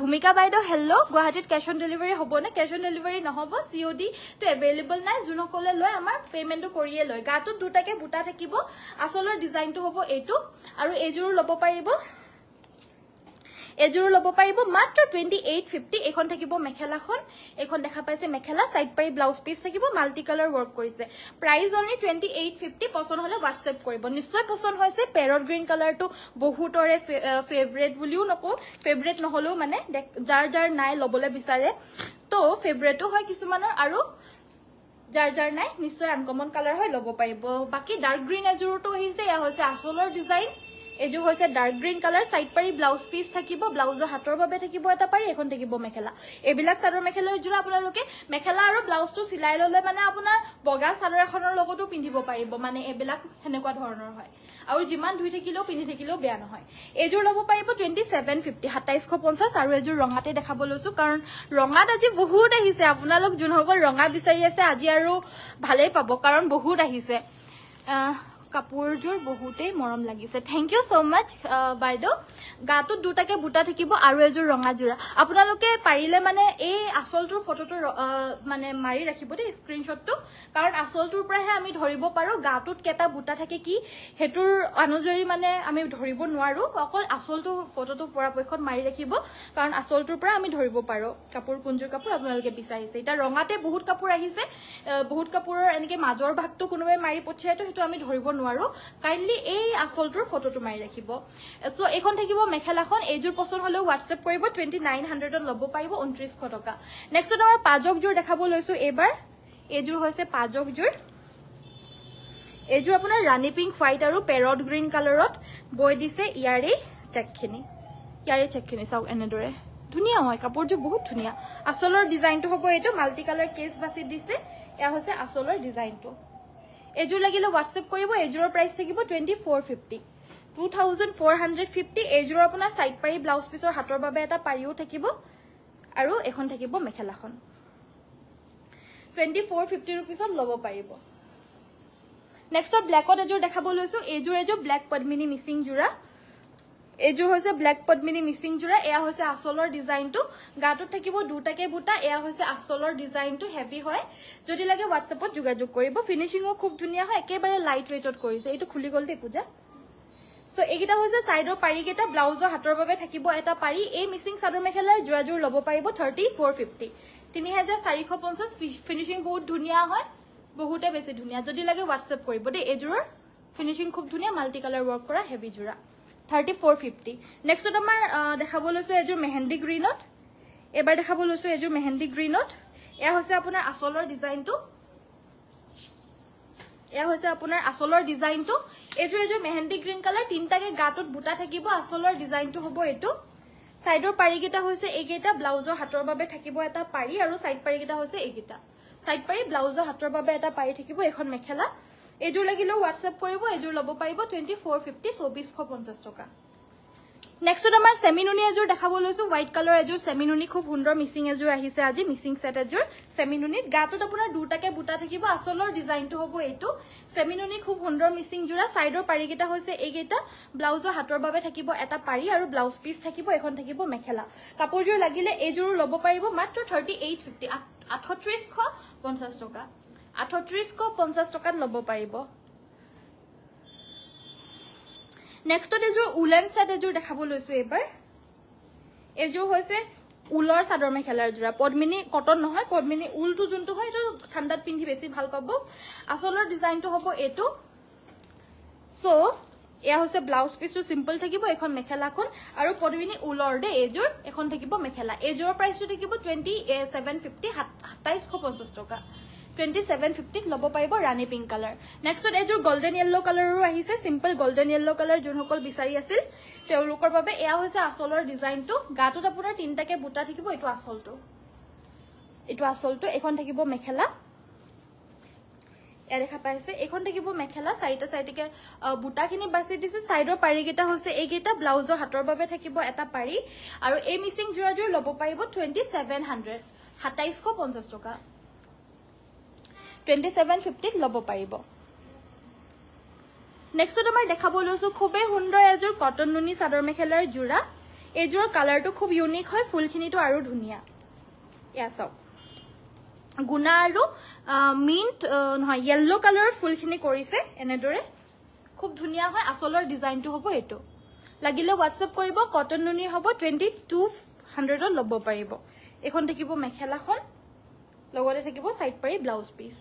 Speaker 1: ভূমিকা বাইদেউ হেল্ল' গুৱাহাটীত কেছ অন ডেলিভাৰী হ'বনে কেছ অন ডেলিভাৰী নহ'ব চি অ' ডি টো এভেইলেবল নাই যোনসকলে লৈ আমাৰ পে'মেণ্টটো কৰিয়ে লয় গাটোত দুটাকে বুটা থাকিব আচলৰ ডিজাইনটো হ'ব এইটো আৰু এইযোৰো ল'ব পাৰিব এজোৰ ল'ব পাৰিব মাত্ৰ টুৱেণ্টি এইট থাকিব মেখেলাখন এইখন দেখা পাইছে মেখেলা চাইড পাৰি ব্লাউজ পিচ থাকিব মাল্টি কালাৰ ৱৰ্ক কৰিছে প্ৰাইজ অনলি টুৱেণ্টি এইট হ'লে হোৱাটছএপ কৰিব নিশ্চয় পচন্দ হৈছে পেৰট গ্ৰীণ কালাৰটো বহুতৰে ফেভৰেট বুলিও নকওঁ ফেভৰেট নহ'লেও মানে যাৰ যাৰ নাই ল'বলৈ বিচাৰে তো ফেভৰেটো হয় কিছুমানৰ আৰু যাৰ যাৰ নাই নিশ্চয় আনকমন কালাৰ হয় ল'ব পাৰিব বাকী ডাৰ্ক গ্ৰীণ এযোৰটো আহিছে এয়া আচলৰ এইযোৰ হৈছে ডাৰ্ক গ্ৰীণ কালাৰ চাইড পাৰি ব্লাউজ পিচ থাকিব ব্লাউজৰ হাতৰ বাবে থাকিব এটা পাৰি এখন থাকিব মেখেলা এইবিলাক চাদৰ মেখেলা এযোৰ আপোনালোকে মেখেলা আৰু ব্লাউজটো চিলাই ল'লে মানে আপোনাৰ বগা চাদৰ এখনৰ লগতো পিন্ধিব পাৰিব মানে এইবিলাক সেনেকুৱা ধৰণৰ হয় আৰু যিমান ধুই থাকিলেও পিন্ধি থাকিলেও বেয়া নহয় এইযোৰ ল'ব পাৰিব টুৱেণ্টি ছেভেন ফিফটি সাতাইছশ পঞ্চাছ আৰু এইযোৰ ৰঙাতে দেখাব লৈছো কাৰণ ৰঙাত আজি বহুত আহিছে আপোনালোক যোনসকল ৰঙা বিচাৰি আছে আজি আৰু ভালেই পাব কাৰণ বহুত আহিছে কাপোৰযোৰ বহুতেই মৰম লাগিছে থেংক ইউ চ' মাছ বাইদেউ গাটোত দুটাকে বুটা থাকিব আৰু এযোৰ ৰঙা যোৰা আপোনালোকে পাৰিলে মানে এই আচলটোৰ ফটোটো মানে মাৰি ৰাখিব দেই স্ক্ৰীণশ্বটটো কাৰণ আচলটোৰ পৰাহে আমি ধৰিব পাৰোঁ গাটোত কেইটা বুটা থাকে কি সেইটোৰ অনুযায়ী মানে আমি ধৰিব নোৱাৰোঁ অকল আচলটো ফটোটো পৰাপক্ষত মাৰি ৰাখিব কাৰণ আচলটোৰ পৰা আমি ধৰিব পাৰোঁ কাপোৰ কোনযোৰ কাপোৰ আপোনালোকে বিচাৰিছে এতিয়া ৰঙাতে বহুত কাপোৰ আহিছে বহুত কাপোৰৰ এনেকৈ মাজৰ ভাগটো কোনোবাই মাৰি পঠিয়াইতো সেইটো আমি ধৰিব নোৱাৰোঁ নোৱাৰো কাইণ্ডলি এই আচলটোৰ ফটোটো মাৰি ৰাখিব চ' এইখন থাকিব মেখেলাখন এইযোৰ পচন্দ হ'লেও হোৱাটছএপ কৰিব টুৱেণ্টি নাইন হাণ্ড্ৰেডত ল'ব পাৰিব ঊনত্ৰিছশ টকা নেক্সট আমাৰ পাজকযোৰ দেখাব লৈছো এইবাৰ এইযোৰ হৈছে পাজকযোৰ এইযোৰ আপোনাৰ ৰাণী পিংক হোৱাইট আৰু পেৰট গ্ৰীণ কালাৰত বৈ দিছে ইয়াৰে চেকখিনি ইয়াৰে চেকখিনি চাওক এনেদৰে ধুনীয়া হয় কাপোৰযোৰ বহুত ধুনীয়া আচলৰ ডিজাইনটো হ'ব এইটো মাল্টি কালাৰ কেছ বাচি দিছে এয়া হৈছে আচলৰ ডিজাইনটো এজোৰ লাগিলে হোৱাটছএপ কৰিব এজোৰৰ প্ৰাইচ থাকিব twenty four fifty two thousand four hundred fifty এইযোৰ আপোনাৰ ব্লাউজ হাতৰ বাবে এটা পাৰিও থাকিব আৰু এখন থাকিব মেখেলাখন টুৱেণ্টি ফ'ৰ ফিফটি ৰুপিজত ল'ব পাৰিব নেক্সটত এইযোৰ হৈছে ব্লেক পদ্মিনী মিচিং যোৰা এয়া হৈছে আচলৰ ডিজাইনটো গাটোত থাকিব দুটাকে বুটা এয়া হৈছে আচলৰ ডিজাইনটো হেভি হয় যদি লাগে হোৱাটছএপত যোগাযোগ কৰিব ফিনিচিঙো খুব ধুনীয়া হয় একেবাৰে লাইট ৱেইটত কৰিছে এইটো খুলি গ'ল দেই পূজা চ' এইকেইটা হৈছে চাইডৰ পাৰিকেইটা ব্লাউজৰ হাতৰ বাবে থাকিব এটা পাৰি এই মিচিং চাদৰ মেখেলাৰ যোৰাযোৰ ল'ব পাৰিব থাৰ্টি ফ'ৰ ফিফটি তিনি হাজাৰ চাৰিশ পঞ্চাছ ফিনিচিং বহুত ধুনীয়া হয় বহুতে বেছি ধুনীয়া যদি লাগে হোৱাটছএপ কৰিব দেই এইযোৰৰ ফিনিচিং খুব ধুনীয়া মাল্টি কালাৰ ৱৰ্ক কৰা হেভি যোৰা থাৰ্টি ফ'ৰ ফিফটি নেক্সটত আমাৰ দেখাব লৈছোঁ এযোৰ মেহেন্দি গ্ৰীণত এবাৰ দেখাব লৈছোঁ এযোৰ মেহেন্দি গ্ৰীণত এয়া হৈছে আপোনাৰ আচলৰ ডিজাইনটো এয়া হৈছে আপোনাৰ আচলৰ ডিজাইনটো এইযোৰ এযোৰ মেহেন্দি গ্ৰীণ কালাৰ তিনিটাকৈ গাটোত বুটা থাকিব আচলৰ ডিজাইনটো হ'ব এইটো ছাইডৰ পাৰিকেইটা হৈছে এইকেইটা ব্লাউজৰ হাতৰ বাবে থাকিব এটা পাৰি আৰু ছাইড পাৰিকেইটা হৈছে এইকেইটা ছাইড পাৰি ব্লাউজৰ হাতৰ বাবে এটা পাৰি থাকিব এইখন মেখেলা এইযোৰ লাগিলেও হোৱাটছএপ কৰিব এযোৰ হৈছে এইকেইটা ব্লাউজৰ হাতৰ বাবে থাকিব এটা পাৰি আৰু ব্লাউজ পিচ থাকিব এখন থাকিব মেখেলা কাপোৰযোৰ লাগিলে এইযোৰো ল'ব পাৰিব মাত্ৰ থাৰ্টি এইট ফিফটি আঠত্ৰিশ পঞ্চাশ টকাত লব পাৰিব নেক্সটত এযোৰ উলেন চেট এযোৰ দেখাব লৈছো এইবাৰ এযোৰ হৈছে ঊলৰ চাদৰ মেখেলাৰ যোৰা পদ্মিনী কটন নহয় পদ্মিনী ঊলটো যোনটো হয় এইটো ঠাণ্ডাত পিন্ধি বেছি ভাল পাব আচলৰ ডিজাইনটো হব এইটো চ' এয়া হৈছে ব্লাউজ পিচটো চিম্পল থাকিব এখন মেখেলাখন আৰু পদ্মিনী ঊলৰ দেই এইযোৰ এখন থাকিব মেখেলা এইযোৰৰ প্ৰাইচটো থাকিব টুৱেণ্টি চেভেন ফিফটি সাত সাতাইশ পঞ্চাছ 2750 লব পাৰিব ৰানি পিংক কালৰ এযোৰ গোল্ডেন yellow কালৰৰ আহিছে সিম্পল গোল্ডেন yellow কালৰ যোনসকল বিচাৰি আছিল তেওঁলোকৰ বাবে এয়া হৈছে আসলৰ ডিজাইনটো গাটোত আপোনাৰ তিনটাকে বুটা থাকিব এটো আসলটো এটো আসলটো এখন থাকিব মেখেলা এ দেখা পাইছে এখন থাকিব মেখেলা সাইডে সাইডকে বুটাখিনি বাছি দিছে সাইডৰ পাৰিকেইটা হৈছে এইকেইটা ব্লাউজৰ হাতৰ বাবে থাকিব এটা পাৰি আৰু এই মিচিং যোৰাযোৰ ল'ব পাৰিব টুৱেণ্টি সেভেন হাণ্ড্ৰেড সাতাইছশ পঞ্চাছ টকা টুৱেণ্টি ছেভেন ফিফটিত ল'ব পাৰিব নেক্সটত আমাৰ দেখাব লৈছোঁ খুবেই সুন্দৰ এযোৰ কটন নুনি চাদৰ মেখেলাৰ যোৰা এইযোৰৰ কালাৰটো খুব ইউনিক হয় ফুলখিনিটো আৰু ধুনীয়া এয়া চাওক গুণা আৰু মিণ্ট নহয় য়েল্ল' কালাৰৰ ফুলখিনি কৰিছে এনেদৰে খুব ধুনীয়া হয় আচলৰ ডিজাইনটো হ'ব এইটো লাগিলে হোৱাটছএপ কৰিব কটন নুনিৰ হ'ব টুৱেণ্টি টু হাণ্ড্ৰেডত ল'ব পাৰিব এইখন থাকিব মেখেলাখন লগতে থাকিব ছাইড পাৰি ব্লাউজ পিচ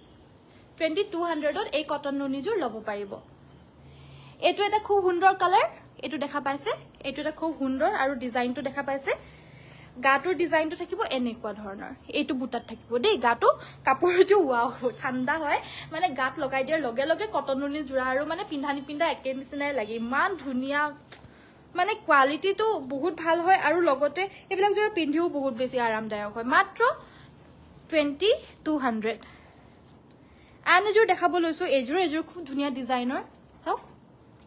Speaker 1: টুৱেণ্টি টু হাণ্ড্ৰেডত এই কটন নুনিযোৰ ল'ব পাৰিব এইটো এটা খুব সুন্দৰ কালাৰ এইটো দেখা পাইছে এইটো এটা খুব সুন্দৰ আৰু ডিজাইনটো দেখা পাইছে গাটোৰ ডিজাইনটো থাকিব এনেকুৱা ধৰণৰ এইটো বুটাত থাকিব দেই গাটো কাপোৰযোৰ ওৱা ঠাণ্ডা হয় মানে গাত লগাই দিয়াৰ লগে লগে কটন নুনি যোৰা আৰু মানে পিন্ধা নিপিন্ধা একে নিচিনাই লাগে ইমান ধুনীয়া মানে কোৱালিটিটো বহুত ভাল হয় আৰু লগতে এইবিলাক যোৰা পিন্ধিও বহুত বেছি আৰামদায়ক হয় মাত্ৰ টুৱেণ্টি টু হাণ্ড্ৰেড আন এযোৰ দেখাব লৈছো এইযোৰ এযোৰ খুব ধুনীয়া ডিজাইনৰ চাওক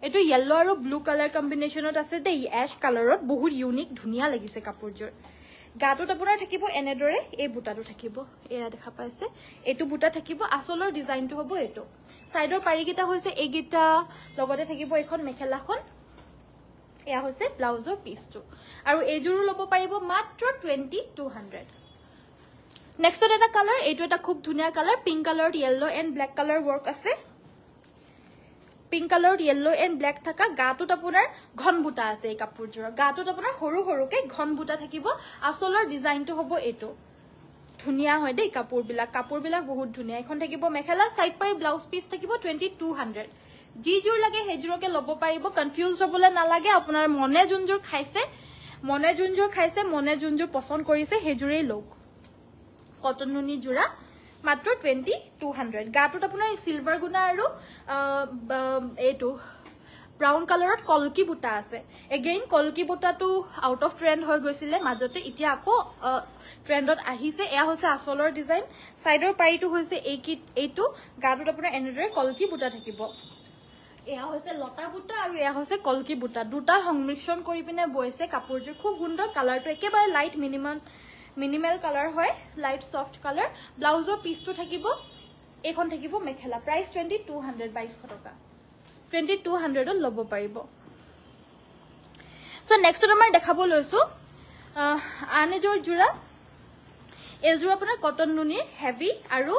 Speaker 1: এইটো য়েল্ল' আৰু ব্লু কালাৰ কম্বিনেশ্যনত আছে দেই এশ কালাৰত বহুত ইউনিক ধুনীয়া লাগিছে কাপোৰযোৰ গাটোত আপোনাৰ থাকিব এনেদৰে এই বুটাটো থাকিব এয়া দেখা পাইছে এইটো বুটা থাকিব আচলৰ ডিজাইনটো হ'ব এইটো চাইডৰ পাৰিকেইটা হৈছে এইকেইটা লগতে থাকিব এইখন মেখেলাখন এয়া হৈছে ব্লাউজৰ পিচটো আৰু এইযোৰো ল'ব পাৰিব মাত্ৰ টুৱেণ্টি টু হাণ্ড্ৰেড নেক্সট এটা কালাৰ এইটো এটা খুব ধুনীয়া কালাৰ পিংক কালাৰত য়েল্ল' এণ্ড ব্লেক কালাৰ ৱৰ্ক আছে পিংক কালাৰত য়েল্ল' এণ্ড ব্লেক থকা গাটোত আপোনাৰ ঘন বুটা আছে এই কাপোৰযোৰৰ গাটোত আপোনাৰ সৰু সৰুকৈ ঘন বুটা থাকিব আচলৰ ডিজাইনটো হ'ব এইটো ধুনীয়া হয় দেই কাপোৰবিলাক কাপোৰবিলাক বহুত ধুনীয়া এখন থাকিব মেখেলা চাইড পাৰি ব্লাউজ পিচ থাকিব টুৱেণ্টি টু হাণ্ড্ৰেড যিযোৰ লাগে সেইযোৰকে ল'ব পাৰিব কনফিউজ হ'বলৈ নালাগে আপোনাৰ মনে যোনযোৰ খাইছে মনে যোনযোৰ খাইছে মনে যোনযোৰ পচন্দ কৰিছে সেইযোৰেই লওক কটন নুনি যোৰা মাত্ৰ টুৱেণ্টি টু হাণ্ড্ৰেড গাটোত আপোনাৰ চিলভাৰ গুণা আৰু এইটো ব্ৰাউন কালাৰত কলকি বুটা আছে এগেইন কলকি বুটাটো আউট অফ ট্ৰেণ্ড হৈ গৈছিলে মাজতে এতিয়া আকৌ ট্ৰেণ্ডত আহিছে এয়া হৈছে আচলৰ ডিজাইন চাইডৰ পাৰিটো হৈছে এই কি এইটো গাটোত আপোনাৰ এনেদৰে কলকি বুটা থাকিব এয়া হৈছে লতা বুটা আৰু এয়া হৈছে কলকি বুটা দুটা সংমিশ্ৰণ কৰি পিনে বৈছে কাপোৰযোৰ খুব সুন্দৰ কালাৰটো একেবাৰে লাইট মিনিমাম মিনিমেল কালাৰ হয় লাইট চফ্ট কালাৰ ব্লাউজৰ পিচটো থাকিব এইখন থাকিব mekhela price twenty two hundred বাইছশ টকা টুৱেণ্টি টু হাণ্ড্ৰেডত ল'ব পাৰিব চ' নেক্সটত আমাৰ দেখাব লৈছোঁ আন এযোৰ যোৰা এইযোৰ আপোনাৰ কটন নুনিৰ হেভি আৰু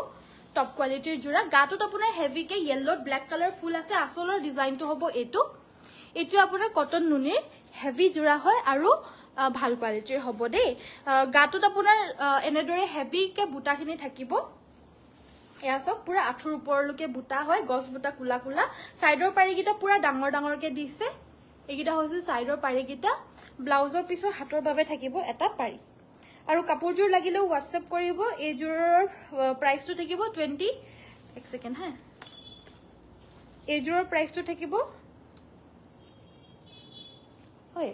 Speaker 1: টপ কোৱালিটিৰ যোৰা গাটোত আপোনাৰ হেভিকৈ য়েল্ল'ত ব্লেক কালাৰ ফুল আছে আচলৰ ডিজাইনটো হ'ব এইটো এইটো আপোনাৰ কটন নুনিৰ হেভি যোৰা হয় আৰু ভাল কোৱালিটিৰ হ'ব দেই গাটোত আপোনাৰ এনেদৰে হেভিকে বুটাখিনি থাকিব এয়া চাওক পুৰা আঁঠুৰ ওপৰলৈকে বুটা হয় গছ বুটা কোলা কোলা চাইডৰ পাৰিকেইটা পুৰা ডাঙৰ ডাঙৰকৈ দিছে এইকেইটা হৈছে চাইডৰ পাৰিকেইটা ব্লাউজৰ পিছৰ হাতৰ বাবে থাকিব এটা পাৰি আৰু কাপোৰযোৰ লাগিলেও হোৱাটছএপ কৰিব এইযোৰৰ প্ৰাইচটো থাকিব টুৱেণ্টি এক ছেকেণ্ড হা এইযোৰৰ প্ৰাইচটো থাকিব হয়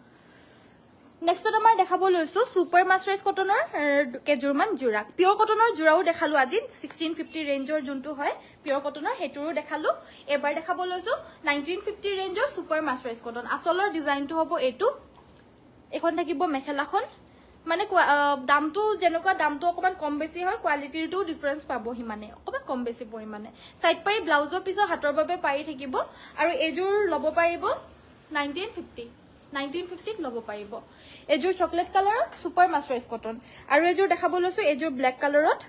Speaker 1: নেক্সটত আমাৰ দেখাব লৈছো চুপাৰ মাছৰাইজ কটনৰ কেইযোৰমান যোৰা পিয়ৰ কটনৰ যোৰাও দেখালো আজি ছিক্সটিন ফিফটি ৰেঞ্জৰ যোনটো হয় পিয়ৰ কটনৰ সেইটোৰো দেখালো এবাৰ দেখাব লৈছো নাইনটিন ফিফটি ৰেঞ্জৰ চুপাৰ মাছৰাইজ কটন আচলৰ ডিজাইনটো হ'ব এইটো এইখন থাকিব মেখেলাখন মানে দামটো যেনেকুৱা দামটো অকমান কম বেছি হয় কোৱালিটিটো ডিফাৰেঞ্চ পাব সিমানে অকমান কম বেছি পৰিমাণে চাইড পাৰি ব্লাউজৰ পিছত হাতৰ বাবে পাৰি থাকিব আৰু এইযোৰ ল'ব পাৰিব নাইনটিন ফিফটি নাইনটিন ফিফটিত ল'ব পাৰিব এজোৰ চকলেট কালাৰত চুপাৰ মাষ্টাৰ্ছ কটন আৰু এজোৰ দেখাবলৈ লৈছোঁ এইযোৰ ব্লেক কালাৰত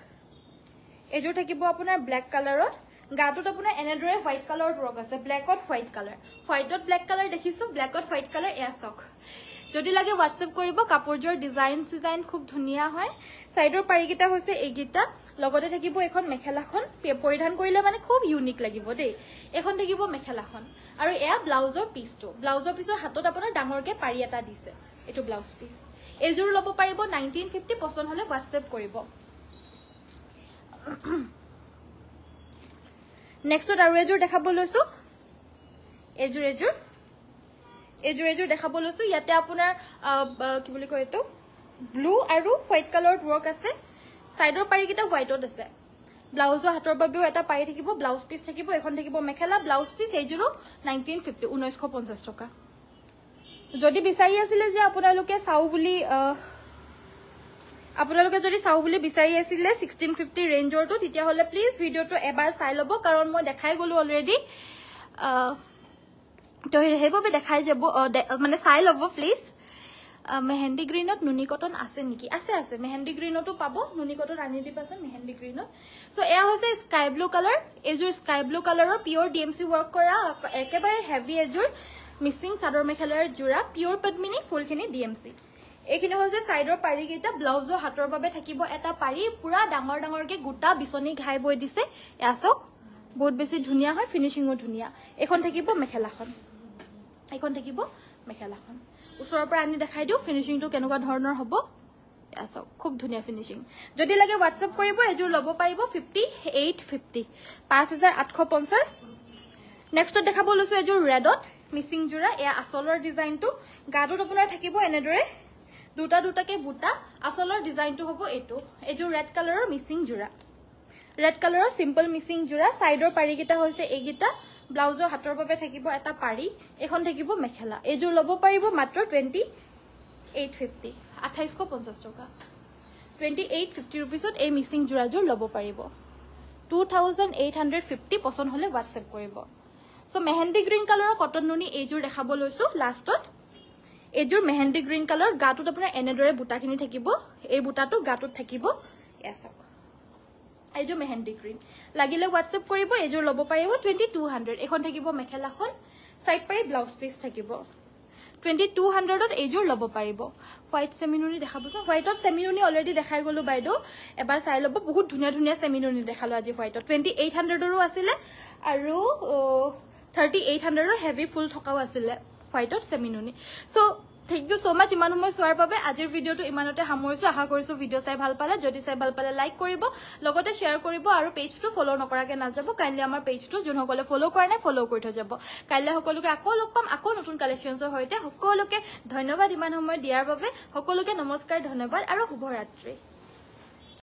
Speaker 1: এযোৰ থাকিব আপোনাৰ ব্লেক কালাৰত গাটোত আপোনাৰ এনেদৰে হোৱাইট কালাৰত ৰগ আছে ব্লেকত হোৱাইট কালাৰ হোৱাইটত ব্লেক কালাৰ দেখিছোঁ ব্লেকত হোৱাইট কালাৰ এয়া চক যদি লাগে হোৱাটছএপ কৰিব কাপোৰযোৰ ডিজাইন চিজাইন খুব ধুনীয়া হয় চাইডৰ পাৰিকেইটা হৈছে এইকেইটা লগতে থাকিব এখন মেখেলাখন পৰিধান কৰিলে মানে খুব ইউনিক লাগিব দেই এখন থাকিব মেখেলাখন আৰু এয়া ব্লাউজৰ পিচটো ব্লাউজৰ পিচৰ হাতত আপোনাৰ ডাঙৰকৈ পাৰি এটা দিছে এইটো ব্লাউজ পিস এইযোৰ ল'ব পাৰিব নাইনটিন ফিফটি হ'লে হোৱাটছএপ কৰিব নেক্সটত আৰু এযোৰ দেখাব লৈছোঁ এযোৰ এযোৰ এযোৰ এযোৰ দেখাব লৈছোঁ ইয়াতে আপোনাৰ কি বুলি কয় এইটো ব্লু আৰু হোৱাইট কালাৰত ৱৰ্ক আছে পাৰি পাৰিকেইটা হোৱাইটত আছে ব্লাউজৰ হাতৰ বাবেও এটা পাৰি থাকিব ব্লাউজ পিচ থাকিব এখন থাকিব মেখেলা ব্লাউজ পিচ এইযোৰো নাইনটিন ফিফটি ঊনৈছশ পঞ্চাছ টকা যদি বিচাৰি আছিলে যে আপোনালোকে চাওঁ বুলি আপোনালোকে যদি চাওঁ বুলি বিচাৰি আছিলে ছিক্সটিন ফিফটি ৰেঞ্জৰটো তেতিয়াহ'লে প্লিজ ভিডিঅ'টো এবাৰ চাই ল'ব কাৰণ মই দেখাই গ'লোঁ অলৰেডি তো সেইবাবে দেখাই যাব মানে চাই ল'ব প্লিজ মেহেণ্ডি গ্ৰীণত নুনি কটন আছে নেকি আছে আছে মেহেণ্ডি গ্ৰীণতো পাব নুনি কটন আনি দিবাচোন মেহেণ্ডি গ্ৰীণত চ' এয়া হৈছে স্কাই ব্লু কালাৰ এইযোৰ স্কাই ব্লু কালাৰৰ pure D M C work কৰা একেবাৰে হেভি এযোৰ মিচিং চাদৰ মেখেলাৰ যোৰা পিয়ৰ পদ্মিনী ফুলখিনি ডি এম চি এইখিনি হৈছে চাইডৰ পাৰিকেইটা ব্লাউজৰ হাতৰ বাবে থাকিব এটা পাৰি পুৰা ডাঙৰ ডাঙৰকে গোটা বিচনী ঘাই বৈ দিছে এয়া চাওক বহুত বেছি ধুনীয়া হয় ফিনিচিঙো ধুনীয়া এইখন থাকিব মেখেলাখন এইখন থাকিব মেখেলাখন ওচৰৰ পৰা আনি দেখাই দিওঁ ফিনিচিংটো কেনেকুৱা ধৰণৰ হ'ব এয়া চাওক খুব ধুনীয়া ফিনিচিং যদি লাগে হোৱাটছএপ কৰিব এইযোৰ ল'ব পাৰিব ফিফটি এইট ফিফটি পাঁচ হাজাৰ আঠশ পঞ্চাছ নেক্সটত দেখাব লৈছোঁ এইযোৰ ৰেডত মিচিং জোৰা এয়া আচলৰ ডিজাইনটো গাটোত আপোনাৰ থাকিব এনেদৰে দুটা দুটাকে বুটা আচলৰ ডিজাইনটো হ'ব এইটো এইযোৰ ৰেড কালাৰৰ মিচিং জোৰা ৰেড কালাৰৰ চিম্পল মিচিং জোৰা চাইডৰ পাৰিকেইটা হৈছে এইকেইটা ব্লাউজৰ হাতৰ বাবে থাকিব এটা পাৰি এখন থাকিব মেখেলা এইযোৰ ল'ব পাৰিব মাত্ৰ টুৱেণ্টি এইট ফিফটি আঠাইছশ পঞ্চাছ টকা টুৱেণ্টি এইট ফিফটি ৰুপিজত এই মিচিং জোৰাযোৰ ল'ব পাৰিব two thousand eight hundred fifty পচন্দ হ'লে সো মেহেন্দি গ্ৰীণ কালাৰৰ কটন নুনি এইযোৰ দেখাব লৈছোঁ লাষ্টত এইযোৰ মেহেন্দি গ্ৰীণ কালাৰ গাটোত আপোনাৰ এনেদৰে বুটাখিনি থাকিব এই বুটাটো গাটোত থাকিব এইযোৰ মেহেন্দি গ্ৰীণ লাগিলে হোৱাটছএপ কৰিব এইযোৰ ল'ব পাৰিব টুৱেণ্টি টু হাণ্ড্ৰেড এইখন থাকিব মেখেলাখন চাইড পাৰি ব্লাউজ পিচ থাকিব টুৱেণ্টি টু হাণ্ড্ৰেডত এইযোৰ ল'ব পাৰিব হোৱাইট চেমিনুনি দেখাবচোন হোৱাইটত চেমিনুনি অলৰেডি দেখাই গ'লো বাইদেউ এবাৰ চাই ল'ব বহুত ধুনীয়া ধুনীয়া চেমিনুনি দেখালোঁ আজি হোৱাইটত টুৱেণ্টি এইট হাণ্ড্ৰেডৰো আছিলে আৰু থাৰ্টি এইট হাণ্ড্ৰেডৰ হেভি ফুল থকাও আছিলে হোয়াইটত সেমিনুনি so thank you so much ইমান সময় চোৱাৰ বাবে আজিৰ ভিডিঅ'টো ইমানতে সামৰিছোঁ আশা কৰিছোঁ ভিডিঅ' চাই ভাল পালে যদি চাই ভাল পালে লাইক কৰিব লগতে শ্বেয়াৰ কৰিব আৰু পেজটো ফ'ল' নকৰাকৈ নাযাব কাইণ্ডলি আমাৰ পেজটো যোনসকলে ফ'ল' কৰা নাই ফ'ল' কৰি থৈ যাব কাইলৈ সকলোকে আকৌ লগ পাম আকৌ নতুন কালেকশ্যনছৰ সৈতে সকলোকে ধন্যবাদ ইমান সময় দিয়াৰ বাবে সকলোকে নমস্কাৰ ধন্যবাদ আৰু শুভৰাত্ৰি